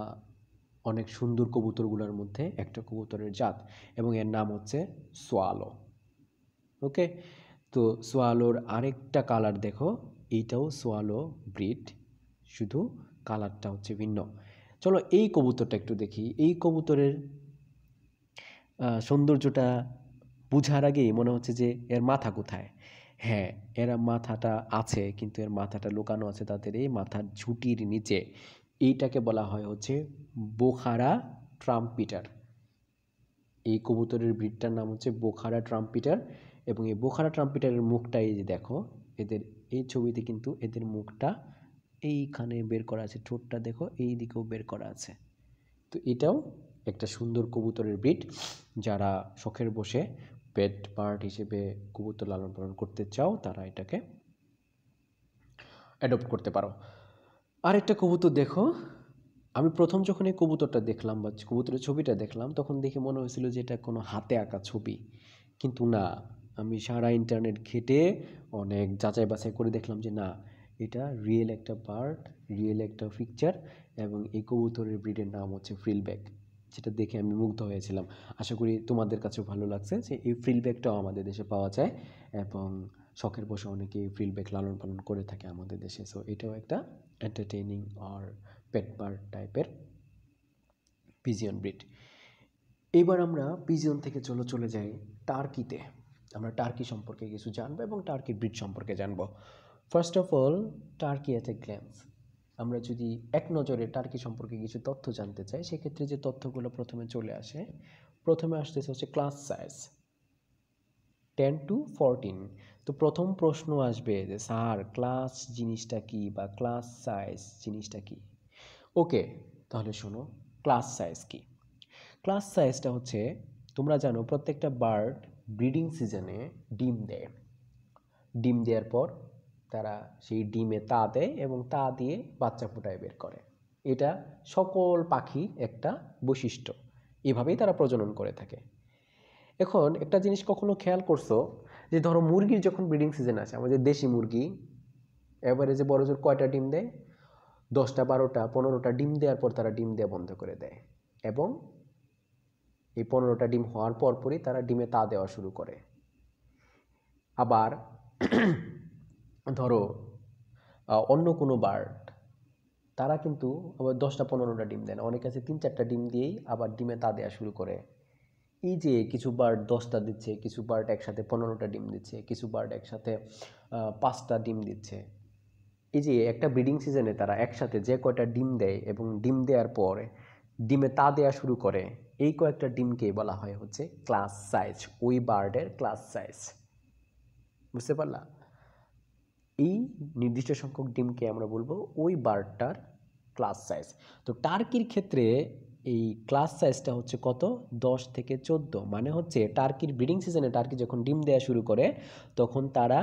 Speaker 1: অনেক সুন্দর কবুতরগুলোর মধ্যে একটা কবুতরের জাত এবং এর নাম হচ্ছে সোয়ালো ওকে তো সোয়ালোর আরেকটা কালার দেখো এইটাও সোয়ালো ব্রিড শুধু কালারটা হচ্ছে ভিন্ন চলো এই কবুতরটা একটু দেখি এই কবুতরের সৌন্দর্যটা বুঝার আগেই মনে হচ্ছে যে এর মাথা কোথায় হ্যাঁ এর মাথাটা আছে কিন্তু এর মাথাটা লুকানো আছে তাদের এই মাথার ঝুটির নিচে এইটাকে বলা হয় হচ্ছে বোখারা ট্রাম্পিটার এই কবুতরের ব্রিডটার নাম হচ্ছে বোখারা ট্রাম্পিটার এবং এই বোখারা ট্রাম্পিটারের মুখটা এই যে দেখো এদের এই ছবিতে কিন্তু এদের মুখটা এইখানে বের করা আছে ঠোঁটটা দেখো এই দিকেও বের করা আছে তো এটাও একটা সুন্দর কবুতরের ব্রিড যারা শখের বসে পেট পার্ট হিসেবে কবুতর লালন পালন করতে চাও তারা এটাকে অ্যাডপ্ট করতে পারো আর একটা কবুতর দেখো আমি প্রথম যখন এই কবুতরটা দেখলাম বা কবুতরের ছবিটা দেখলাম তখন দেখে মনে হয়েছিল যে এটা কোনো হাতে আঁকা ছবি কিন্তু না আমি সারা ইন্টারনেট ঘেটে অনেক যাচাই বাছাই করে দেখলাম যে না এটা রিয়েল একটা পার্ট রিয়েল একটা পিকচার এবং এই কবুতরের ব্রিডের নাম হচ্ছে ফ্রিলব্যাক যেটা দেখে আমি মুগ্ধ হয়েছিলাম আশা করি তোমাদের কাছেও ভালো লাগছে যে এই ব্যাগটাও আমাদের দেশে পাওয়া যায় এবং শখের বসে অনেকে এই ব্যাগ লালন পালন করে থাকে আমাদের দেশে সো এটাও একটা এন্টারটেইনিং আর পেট পেটবার টাইপের পিজিয়ন ব্রিড এবার আমরা পিজিয়ন থেকে চলো চলে যাই টার্কিতে আমরা টার্কি সম্পর্কে কিছু জানবো এবং টার্কি ব্রিড সম্পর্কে জানবো first of all turkey at a glance আমরা যদি এক নজরে টার্কি সম্পর্কে কিছু তথ্য জানতে চাই সেক্ষেত্রে যে তথ্যগুলো প্রথমে চলে আসে প্রথমে আসতেছে হচ্ছে class size ten to fourteen তো প্রথম প্রশ্ন আসবে যে স্যার ক্লাস জিনিসটা কি বা ক্লাস সাইজ জিনিসটা কি ওকে তাহলে শোনো ক্লাস সাইজ কি ক্লাস সাইজটা হচ্ছে তোমরা জানো প্রত্যেকটা বার্ড ব্রিডিং সিজনে ডিম দেয় ডিম দেওয়ার পর তারা সেই ডিমে তা দেয় এবং তা দিয়ে বাচ্চা ফুটায় বের করে এটা সকল পাখি একটা বৈশিষ্ট্য এভাবেই তারা প্রজনন করে থাকে এখন একটা জিনিস কখনো খেয়াল করছো যে ধরো মুরগির যখন ব্রিডিং সিজন আছে আমাদের দেশি মুরগি অ্যাভারেজে বড় জোর কয়টা ডিম দেয় দশটা বারোটা পনেরোটা ডিম দেওয়ার পর তারা ডিম দেওয়া বন্ধ করে দেয় এবং এই পনেরোটা ডিম হওয়ার পরপরই তারা ডিমে তা দেওয়া শুরু করে আবার [CLEARS THROAT] ধরো অন্য কোনো বার্ড তারা কিন্তু আবার দশটা পনেরোটা ডিম দেয় না অনেক আছে তিন চারটা ডিম দিয়েই আবার ডিমে তা দেওয়া শুরু করে এই যে কিছু বার্ড দশটা দিচ্ছে কিছু বার্ড একসাথে পনেরোটা ডিম দিচ্ছে কিছু বার্ড একসাথে পাঁচটা ডিম দিচ্ছে এই যে একটা ব্রিডিং সিজনে তারা একসাথে যে কয়টা ডিম দেয় এবং ডিম দেওয়ার পর ডিমে তা দেওয়া শুরু করে এই কয়েকটা ডিমকে বলা হয় হচ্ছে ক্লাস সাইজ ওই বার্ডের ক্লাস সাইজ বুঝতে পারলা এই নির্দিষ্ট সংখ্যক ডিমকে আমরা বলবো ওই বার্ডটার ক্লাস সাইজ তো টার্কির ক্ষেত্রে এই ক্লাস সাইজটা হচ্ছে কত দশ থেকে চোদ্দো মানে হচ্ছে টার্কির ব্রিডিং সিজনে টার্কি যখন ডিম দেওয়া শুরু করে তখন তারা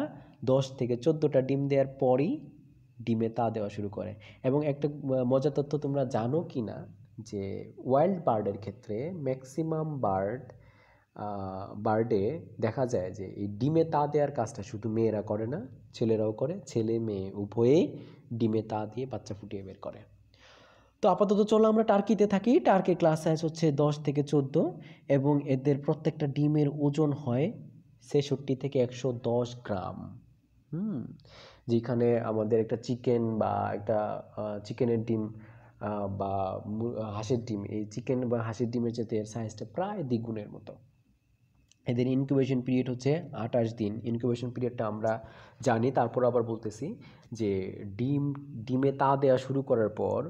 Speaker 1: দশ থেকে চোদ্দোটা ডিম দেওয়ার পরই ডিমে তা দেওয়া শুরু করে এবং একটা মজার তথ্য তোমরা জানো কি না যে ওয়াইল্ড বার্ডের ক্ষেত্রে ম্যাক্সিমাম বার্ড বার্ডে দেখা যায় যে এই ডিমে তা দেওয়ার কাজটা শুধু মেয়েরা করে না ছেলেরাও করে ছেলে মেয়ে উভয়েই ডিমে তা দিয়ে বাচ্চা ফুটিয়ে বের করে তো আপাতত চলো আমরা টার্কিতে থাকি টার্কির ক্লাস সাইজ হচ্ছে দশ থেকে চোদ্দ এবং এদের প্রত্যেকটা ডিমের ওজন হয় ছেষট্টি থেকে একশো দশ গ্রাম হুম যেখানে আমাদের একটা চিকেন বা একটা চিকেনের ডিম বা হাঁসের ডিম এই চিকেন বা হাঁসের ডিমের চাইতে এর সাইজটা প্রায় দ্বিগুণের মতো এদের ইনকিউবেশন পিরিয়ড হচ্ছে আঠাশ দিন ইনকিউবেশন পিরিয়ডটা আমরা জানি তারপর আবার বলতেছি যে ডিম ডিমে তা দেওয়া শুরু করার পর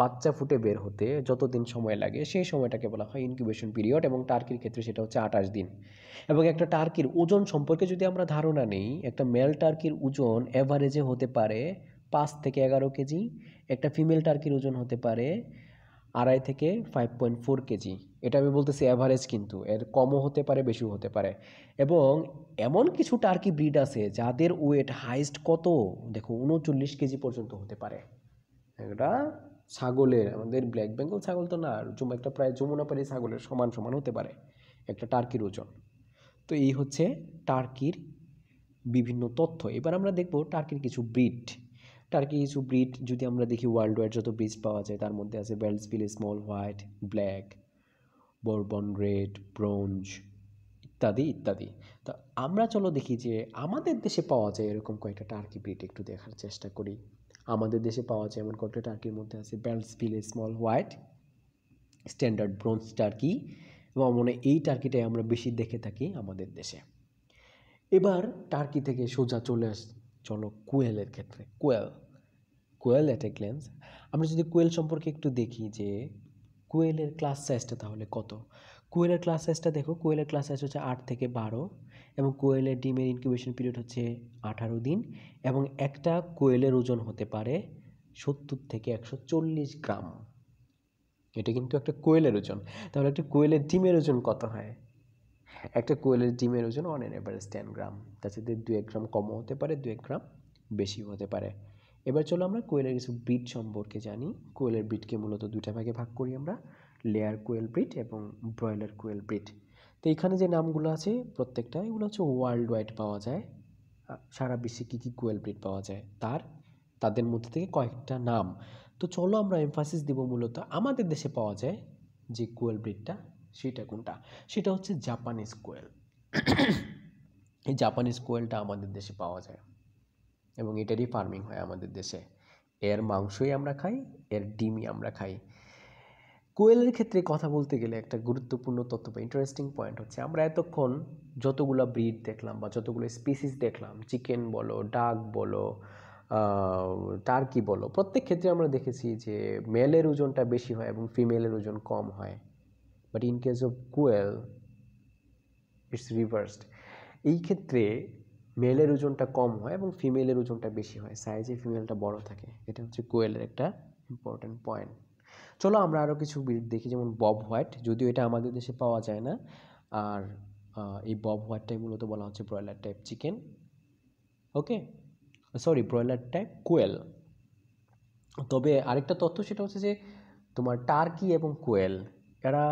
Speaker 1: বাচ্চা ফুটে বের হতে যতদিন সময় লাগে সেই সময়টাকে বলা হয় ইনকিউবেশন পিরিয়ড এবং টার্কির ক্ষেত্রে সেটা হচ্ছে আঠাশ দিন এবং একটা টার্কির ওজন সম্পর্কে যদি আমরা ধারণা নেই একটা মেল টার্কির ওজন অ্যাভারেজে হতে পারে পাঁচ থেকে এগারো কেজি একটা ফিমেল টার্কির ওজন হতে পারে আড়াই থেকে ফাইভ পয়েন্ট ফোর কেজি এটা আমি বলতেছি অ্যাভারেজ কিন্তু এর কমও হতে পারে বেশিও হতে পারে এবং এমন কিছু টার্কি ব্রিড আছে যাদের ওয়েট হাইস্ট কত দেখো উনচল্লিশ কেজি পর্যন্ত হতে পারে একটা ছাগলের আমাদের ব্ল্যাক বেঙ্গল ছাগল তো না একটা প্রায় যমুনাপাড়ি ছাগলের সমান সমান হতে পারে একটা টার্কির ওজন তো এই হচ্ছে টার্কির বিভিন্ন তথ্য এবার আমরা দেখব টার্কির কিছু ব্রিড টার্কি কিছু ব্রিড যদি আমরা দেখি ওয়ার্ল্ড ওয়াইড যত ব্রিড পাওয়া যায় তার মধ্যে আছে Beltsville small white black Bourbon red bronze ইত্যাদি ইত্যাদি তা আমরা চলো দেখি যে আমাদের দেশে পাওয়া যায় এরকম কয়েকটা টার্কি ব্রিড একটু দেখার চেষ্টা করি আমাদের দেশে পাওয়া যায় এমন কয়েকটা টার্কির মধ্যে আছে Beltsville small white standard bronze turkey এবং মনে এই টার্কিটাই আমরা বেশি দেখে থাকি আমাদের দেশে এবার টার্কি থেকে সোজা চলে আস চলো কোয়েলের ক্ষেত্রে কোয়েল কোয়েল অ্যাট এ গ্লেন্স আমরা যদি কোয়েল সম্পর্কে একটু দেখি যে কোয়েলের ক্লাস সাইজটা তাহলে কত কোয়েলের ক্লাস সাইজটা দেখো কোয়েলের ক্লাস সাইজ হচ্ছে আট থেকে বারো এবং কোয়েলের ডিমের ইনকিউবেশন পিরিয়ড হচ্ছে আঠারো দিন এবং একটা কোয়েলের ওজন হতে পারে সত্তর থেকে একশো চল্লিশ গ্রাম এটা কিন্তু একটা কোয়েলের ওজন তাহলে একটা কোয়েলের ডিমের ওজন কত হয় একটা কোয়েলের ডিমের ওজন on an average ten gram তাছাড়া দু এক গ্রাম কমও হতে পারে দু এক গ্রাম বেশিও হতে পারে এবার চলো আমরা কোয়েলের কিছু ব্রিড সম্পর্কে জানি কোয়েলের ব্রিডকে মূলত দুইটা ভাগে ভাগ করি আমরা লেয়ার কোয়েল ব্রিড এবং ব্রয়লার কোয়েল ব্রিড তো এখানে যে নামগুলো আছে প্রত্যেকটা এগুলো হচ্ছে ওয়ার্ল্ড ওয়াইড পাওয়া যায় সারা বিশ্বে কী কী কোয়েল ব্রিড পাওয়া যায় তার তাদের মধ্যে থেকে কয়েকটা নাম তো চলো আমরা এমফাসিস দেব মূলত আমাদের দেশে পাওয়া যায় যে কোয়েল ব্রিডটা সেটা কোনটা সেটা হচ্ছে জাপানিজ কোয়েল এই জাপানিজ কোয়েলটা আমাদের দেশে পাওয়া যায় এবং এটারই ফার্মিং হয় আমাদের দেশে এর মাংসই আমরা খাই এর ডিমই আমরা খাই কোয়েলের ক্ষেত্রে কথা বলতে গেলে একটা গুরুত্বপূর্ণ তথ্য বা ইন্টারেস্টিং পয়েন্ট হচ্ছে আমরা এতক্ষণ যতগুলো ব্রিড দেখলাম বা যতগুলো স্পিসিস দেখলাম চিকেন বলো ডাক বলো টার্কি বলো প্রত্যেক ক্ষেত্রে আমরা দেখেছি যে মেলের ওজনটা বেশি হয় এবং ফিমেলের ওজন কম হয় but in case of quail it's reversed এই ক্ষেত্রে মেলের ওজনটা কম হয় এবং ফিমেলের ওজনটা বেশি হয় সাইজে ফিমেলটা বড় থাকে এটা হচ্ছে কোয়েলের একটা ইম্পর্ট্যান্ট পয়েন্ট চলো আমরা আরও কিছু ব্রিড দেখি যেমন বব হোয়াইট যদিও এটা আমাদের দেশে পাওয়া যায় না আর এই বব হোয়াইটটাই মূলত বলা হচ্ছে broiler type chicken okay sorry broiler type quail তবে আরেকটা তথ্য সেটা হচ্ছে যে তোমার টার্কি এবং কোয়েল এরা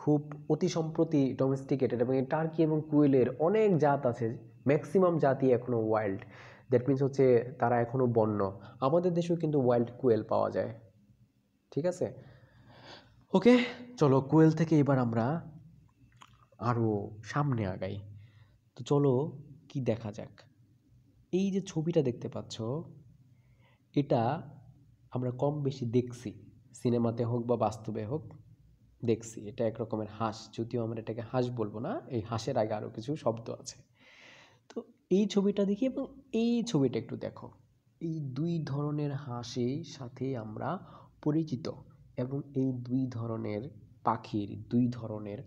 Speaker 1: খুব অতি সম্প্রতি ডোমেস্টিকেটেড এবং এই টার্কি এবং কোয়েলের অনেক জাত আছে ম্যাক্সিমাম জাতি এখনও ওয়াইল্ড দ্যাট মিন্স হচ্ছে তারা এখনও বন্য আমাদের দেশেও কিন্তু ওয়াইল্ড কোয়েল পাওয়া যায় ঠিক আছে ওকে চলো কোয়েল থেকে এবার আমরা আরও সামনে আগাই তো চলো কি দেখা যাক এই যে ছবিটা দেখতে পাচ্ছ এটা আমরা কম বেশি দেখছি সিনেমাতে হোক বা বাস্তবে হোক দেখছি এটা এক রকমের হাঁস যদিও আমরা এটাকে হাঁস বলবো না এই হাঁসের আগে আরও কিছু শব্দ আছে তো এই ছবিটা দেখি এবং এই ছবিটা একটু দেখো এই দুই ধরনের হাসি সাথে আমরা পরিচিত এবং এই দুই ধরনের পাখির দুই ধরনের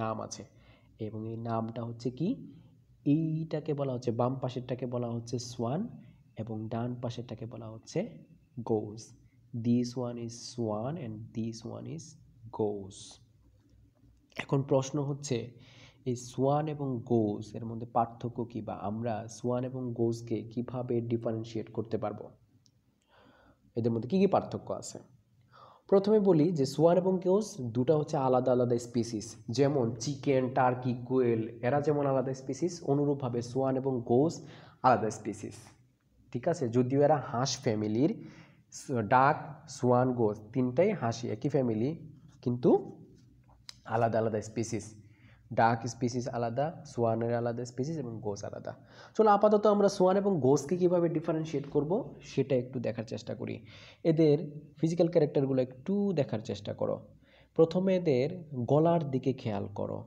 Speaker 1: নাম আছে এবং এই নামটা হচ্ছে কি এইটাকে বলা হচ্ছে বাম পাশেরটাকে বলা হচ্ছে সোয়ান এবং ডান পাশেরটাকে বলা হচ্ছে goose this one is swan and this one is goose এখন প্রশ্ন হচ্ছে এই সোয়ান এবং গোস এর মধ্যে পার্থক্য কী বা আমরা সোয়ান এবং গোসকে কিভাবে ডিফারেন্সিয়েট করতে পারবো এদের মধ্যে কী কী পার্থক্য আছে প্রথমে বলি যে সোয়ান এবং গোজ দুটা হচ্ছে আলাদা আলাদা স্পিসিস যেমন চিকেন টার্কি কোয়েল এরা যেমন আলাদা স্পিসিস অনুরূপভাবে সোয়ান এবং গোস আলাদা স্পিসিস ঠিক আছে যদিও এরা হাঁস ফ্যামিলির ডাক সোয়ান গোস তিনটাই হাঁসি একই ফ্যামিলি কিন্তু আলাদা আলাদা স্পিসিস ডাক স্পিসিস আলাদা সোয়ানের আলাদা স্পিসিস এবং গোস আলাদা চলো আপাতত আমরা সোয়ান এবং গোসকে কীভাবে ডিফারেন্সিয়েট করব সেটা একটু দেখার চেষ্টা করি এদের ফিজিক্যাল ক্যারেক্টারগুলো একটু দেখার চেষ্টা করো প্রথমে এদের গলার দিকে খেয়াল করো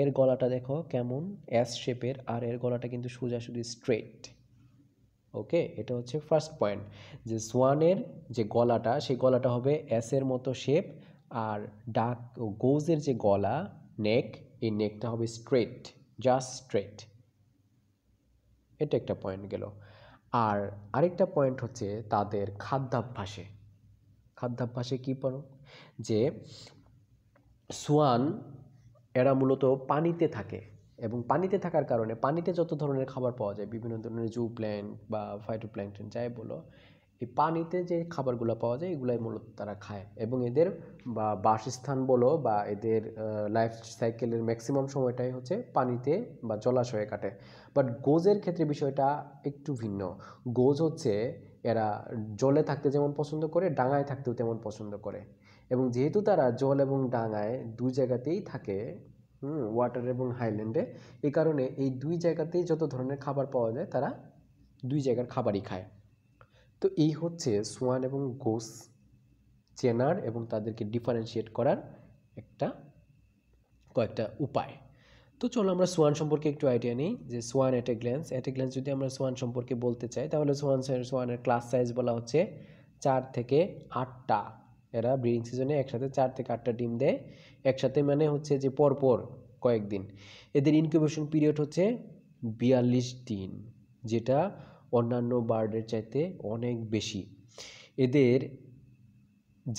Speaker 1: এর গলাটা দেখো কেমন অ্যাস শেপের আর এর গলাটা কিন্তু সোজাসুজি স্ট্রেট ওকে এটা হচ্ছে ফার্স্ট পয়েন্ট যে সোয়ানের যে গলাটা সেই গলাটা হবে অ্যাসের মতো শেপ আর ডাক গোজের যে গলা নেক এই নেকটা হবে স্ট্রেট জাস্ট স্ট্রেট এটা একটা পয়েন্ট গেল আর আরেকটা পয়েন্ট হচ্ছে তাদের খাদ্যাভ্যাসে খাদ্যাভ্যাসে কী পড়ো যে সোয়ান এরা মূলত পানিতে থাকে এবং পানিতে থাকার কারণে পানিতে যত ধরনের খাবার পাওয়া যায় বিভিন্ন ধরনের জু প্ল্যান্ট বা ফাইটো প্ল্যান্ট যাই বলো এই পানিতে যে খাবারগুলো পাওয়া যায় এগুলাই মূলত তারা খায় এবং এদের বা বাসস্থান বলো বা এদের লাইফ সাইকেলের ম্যাক্সিমাম সময়টাই হচ্ছে পানিতে বা জলাশয়ে কাটে বাট গোজের ক্ষেত্রে বিষয়টা একটু ভিন্ন গোজ হচ্ছে এরা জলে থাকতে যেমন পছন্দ করে ডাঙায় থাকতেও তেমন পছন্দ করে এবং যেহেতু তারা জল এবং ডাঙায় দুই জায়গাতেই থাকে হুম ওয়াটার এবং হাইল্যান্ডে এই কারণে এই দুই জায়গাতেই যত ধরনের খাবার পাওয়া যায় তারা দুই জায়গার খাবারই খায় তো এই হচ্ছে সোয়ান এবং গোস চেনার এবং তাদেরকে ডিফারেন্সিয়েট করার একটা কয়েকটা উপায় তো চলো আমরা সোয়ান সম্পর্কে একটু আইডিয়া নিই যে swan at a glance at a glance যদি আমরা সোয়ান সম্পর্কে বলতে চাই তাহলে সোয়ান সোয়ানের ক্লাস সাইজ বলা হচ্ছে চার থেকে আটটা এরা ব্রিডিং সিজনে একসাথে চার থেকে আটটা ডিম দেয় একসাথে মানে হচ্ছে যে পরপর কয়েকদিন এদের ইনকিউবেশন পিরিয়ড হচ্ছে বিয়াল্লিশ দিন যেটা অন্যান্য বার্ডের চাইতে অনেক বেশি এদের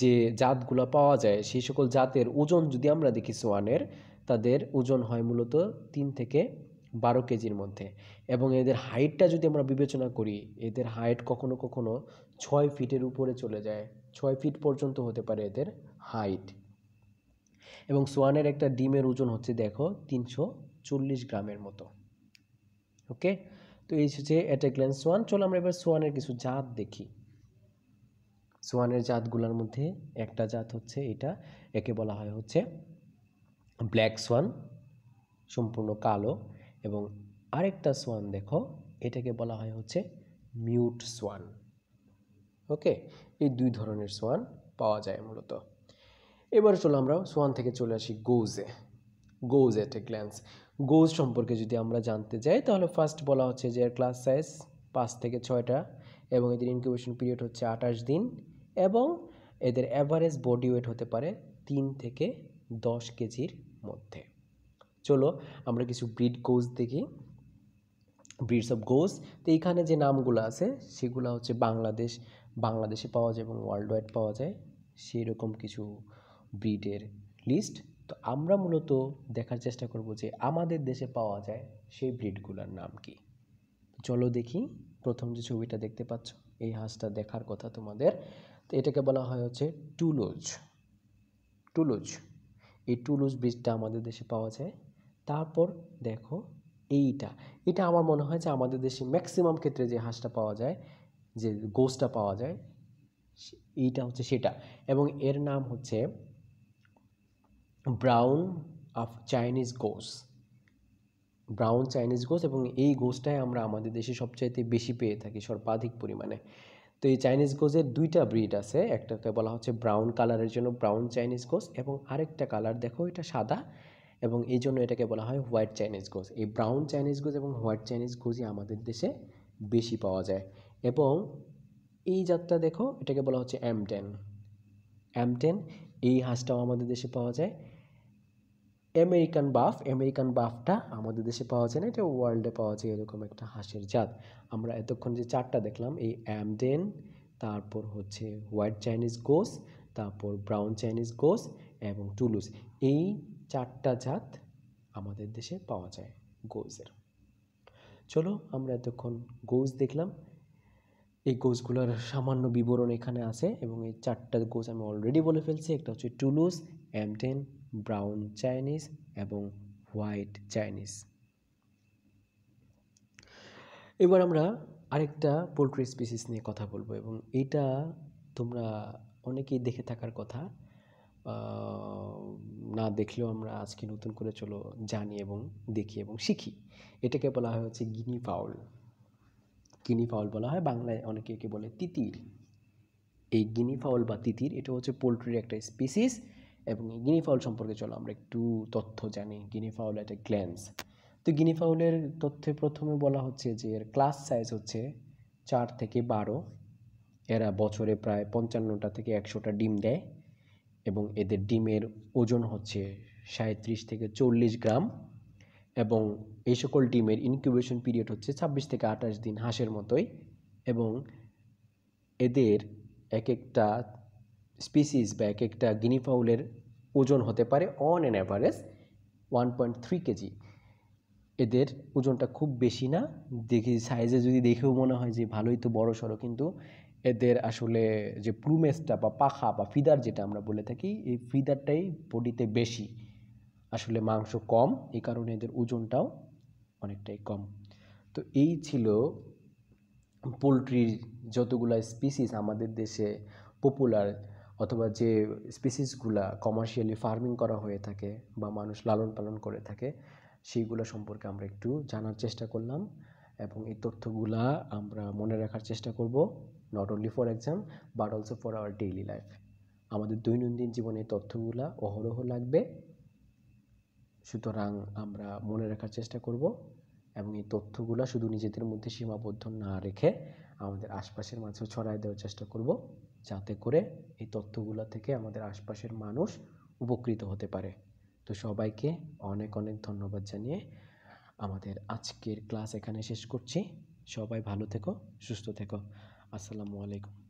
Speaker 1: যে জাতগুলো পাওয়া যায় সেই সকল জাতের ওজন যদি আমরা দেখি সোয়ানের তাদের ওজন হয় মূলত তিন থেকে বারো কেজির মধ্যে এবং এদের হাইটটা যদি আমরা বিবেচনা করি এদের হাইট কখনো কখনো ছয় ফিটের উপরে চলে যায় ছয় ফিট পর্যন্ত হতে পারে এদের হাইট এবং সোয়ানের একটা ডিমের ওজন হচ্ছে দেখো তিনশো চল্লিশ গ্রামের মতো ওকে তো এই হচ্ছে এট এ গ্ল্যান্স সোয়ান চলো আমরা এবার সোয়ানের কিছু জাত দেখি সোয়ানের জাতগুলোর মধ্যে একটা জাত হচ্ছে এটা একে বলা হয় হচ্ছে ব্ল্যাক সোয়ান সম্পূর্ণ কালো এবং আরেকটা সোয়ান দেখো এটাকে বলা হয় হচ্ছে মিউট সোয়ান ওকে এই দুই ধরনের সোয়ান পাওয়া যায় মূলত এবার চলো আমরা সোয়ান থেকে চলে আসি গোজে গোজ এট এ গ্ল্যান্স গোজ সম্পর্কে যদি আমরা জানতে যাই তাহলে ফার্স্ট বলা হচ্ছে যে এর ক্লাস সাইজ পাঁচ থেকে ছয়টা এবং এদের ইনকিউবেশন পিরিয়ড হচ্ছে আঠাশ দিন এবং এদের অ্যাভারেজ বডি ওয়েট হতে পারে তিন থেকে দশ কেজির মধ্যে চলো আমরা কিছু ব্রিড গোজ দেখি ব্রিডস অফ গোস তো এইখানে যে নামগুলো আছে সেগুলো হচ্ছে বাংলাদেশ বাংলাদেশে পাওয়া যায় এবং ওয়ার্ল্ড ওয়াইড পাওয়া যায় সেই রকম কিছু ব্রিডের লিস্ট তো আমরা মূলত দেখার চেষ্টা করব যে আমাদের দেশে পাওয়া যায় সেই ব্রিডগুলোর নাম কি চলো দেখি প্রথম যে ছবিটা দেখতে পাচ্ছ এই হাঁসটা দেখার কথা তোমাদের তো এটাকে বলা হয় হচ্ছে টুলোজ টুলুজ এই টুলোজ ব্রিজটা আমাদের দেশে পাওয়া যায় তারপর দেখো এইটা এটা আমার মনে হয় যে আমাদের দেশে ম্যাক্সিমাম ক্ষেত্রে যে হাঁসটা পাওয়া যায় যে গোসটা পাওয়া যায় এইটা হচ্ছে সেটা এবং এর নাম হচ্ছে brown of Chinese goose brown Chinese goose এবং এই গোসটাই আমরা আমাদের দেশে সবচাইতে বেশি পেয়ে থাকি সর্বাধিক পরিমাণে তো এই চাইনিজ গোসের দুইটা ব্রিড আছে একটাকে বলা হচ্ছে ব্রাউন কালারের জন্য ব্রাউন চাইনিজ গোস এবং আরেকটা কালার দেখো এটা সাদা এবং এই জন্য এটাকে বলা হয় হোয়াইট চাইনিজ গোস এই ব্রাউন চাইনিজ গোজ এবং হোয়াইট চাইনিজ গোসই আমাদের দেশে বেশি পাওয়া যায় এবং এই জাতটা দেখো এটাকে বলা হচ্ছে অ্যামটেন অ্যামটেন এই হাঁসটাও আমাদের দেশে পাওয়া যায় আমেরিকান বাফ আমেরিকান বাফটা আমাদের দেশে পাওয়া যায় না এটা ওয়ার্ল্ডে পাওয়া যায় এরকম একটা হাঁসের জাত আমরা এতক্ষণ যে চারটা দেখলাম এই অ্যামডেন তারপর হচ্ছে হোয়াইট চাইনিজ গোস তারপর ব্রাউন চাইনিজ গোস এবং টুলুস এই চারটা জাত আমাদের দেশে পাওয়া যায় গোজের চলো আমরা এতক্ষণ গোজ দেখলাম এই গোজগুলোর সামান্য বিবরণ এখানে আছে এবং এই চারটা গোজ আমি অলরেডি বলে ফেলছি একটা হচ্ছে টুলুস অ্যামটেন ব্রাউন চাইনিজ এবং হোয়াইট চাইনিজ এবার আমরা আরেকটা পোলট্রি স্পিসিস নিয়ে কথা বলবো এবং এটা তোমরা অনেকেই দেখে থাকার কথা না দেখলেও আমরা আজকে নতুন করে চলো জানি এবং দেখি এবং শিখি এটাকে বলা হয় হচ্ছে গিনি পাউল গিনি পাউল বলা হয় বাংলায় অনেকে একে বলে তিতির এই গিনি পাউল বা তিতির এটা হচ্ছে পোলট্রির একটা স্পিসিস এবং গিনি ফাউল সম্পর্কে চলো আমরা একটু তথ্য জানি ফাউল এটা গ্ল্যান্স তো ফাউলের তথ্যে প্রথমে বলা হচ্ছে যে এর ক্লাস সাইজ হচ্ছে চার থেকে বারো এরা বছরে প্রায় পঞ্চান্নটা থেকে একশোটা ডিম দেয় এবং এদের ডিমের ওজন হচ্ছে সাঁত্রিশ থেকে চল্লিশ গ্রাম এবং এই সকল ডিমের ইনকিউবেশন পিরিয়ড হচ্ছে ছাব্বিশ থেকে আঠাশ দিন হাঁসের মতোই এবং এদের এক একটা স্পিসিস বা এক একটা গিনিফাউলের ওজন হতে পারে on an average one point three KG এদের ওজনটা খুব বেশি না দেখি সাইজে যদি দেখেও মনে হয় যে ভালোই তো বড় সড়ো কিন্তু এদের আসলে যে প্লুমেসটা বা পাখা বা ফিদার যেটা আমরা বলে থাকি এই ফিদারটাই বডিতে বেশি আসলে মাংস কম এই কারণে এদের ওজনটাও অনেকটাই কম তো এই ছিল পোলট্রির যতগুলো স্পিসিস আমাদের দেশে পপুলার অথবা যে স্পিসিসগুলা কমার্শিয়ালি ফার্মিং করা হয়ে থাকে বা মানুষ লালন পালন করে থাকে সেইগুলো সম্পর্কে আমরা একটু জানার চেষ্টা করলাম এবং এই তথ্যগুলা আমরা মনে রাখার চেষ্টা করব not only for exam but also for our daily life আমাদের দৈনন্দিন জীবনে এই তথ্যগুলা অহরহ লাগবে সুতরাং আমরা মনে রাখার চেষ্টা করব এবং এই তথ্যগুলা শুধু নিজেদের মধ্যে সীমাবদ্ধ না রেখে আমাদের আশপাশের মাঝেও ছড়ায় দেওয়ার চেষ্টা করব যাতে করে এই তথ্যগুলো থেকে আমাদের আশপাশের মানুষ উপকৃত হতে পারে তো সবাইকে অনেক অনেক ধন্যবাদ জানিয়ে আমাদের আজকের ক্লাস এখানে শেষ করছি সবাই ভালো থেকো সুস্থ থেকো আসসালামু আলাইকুম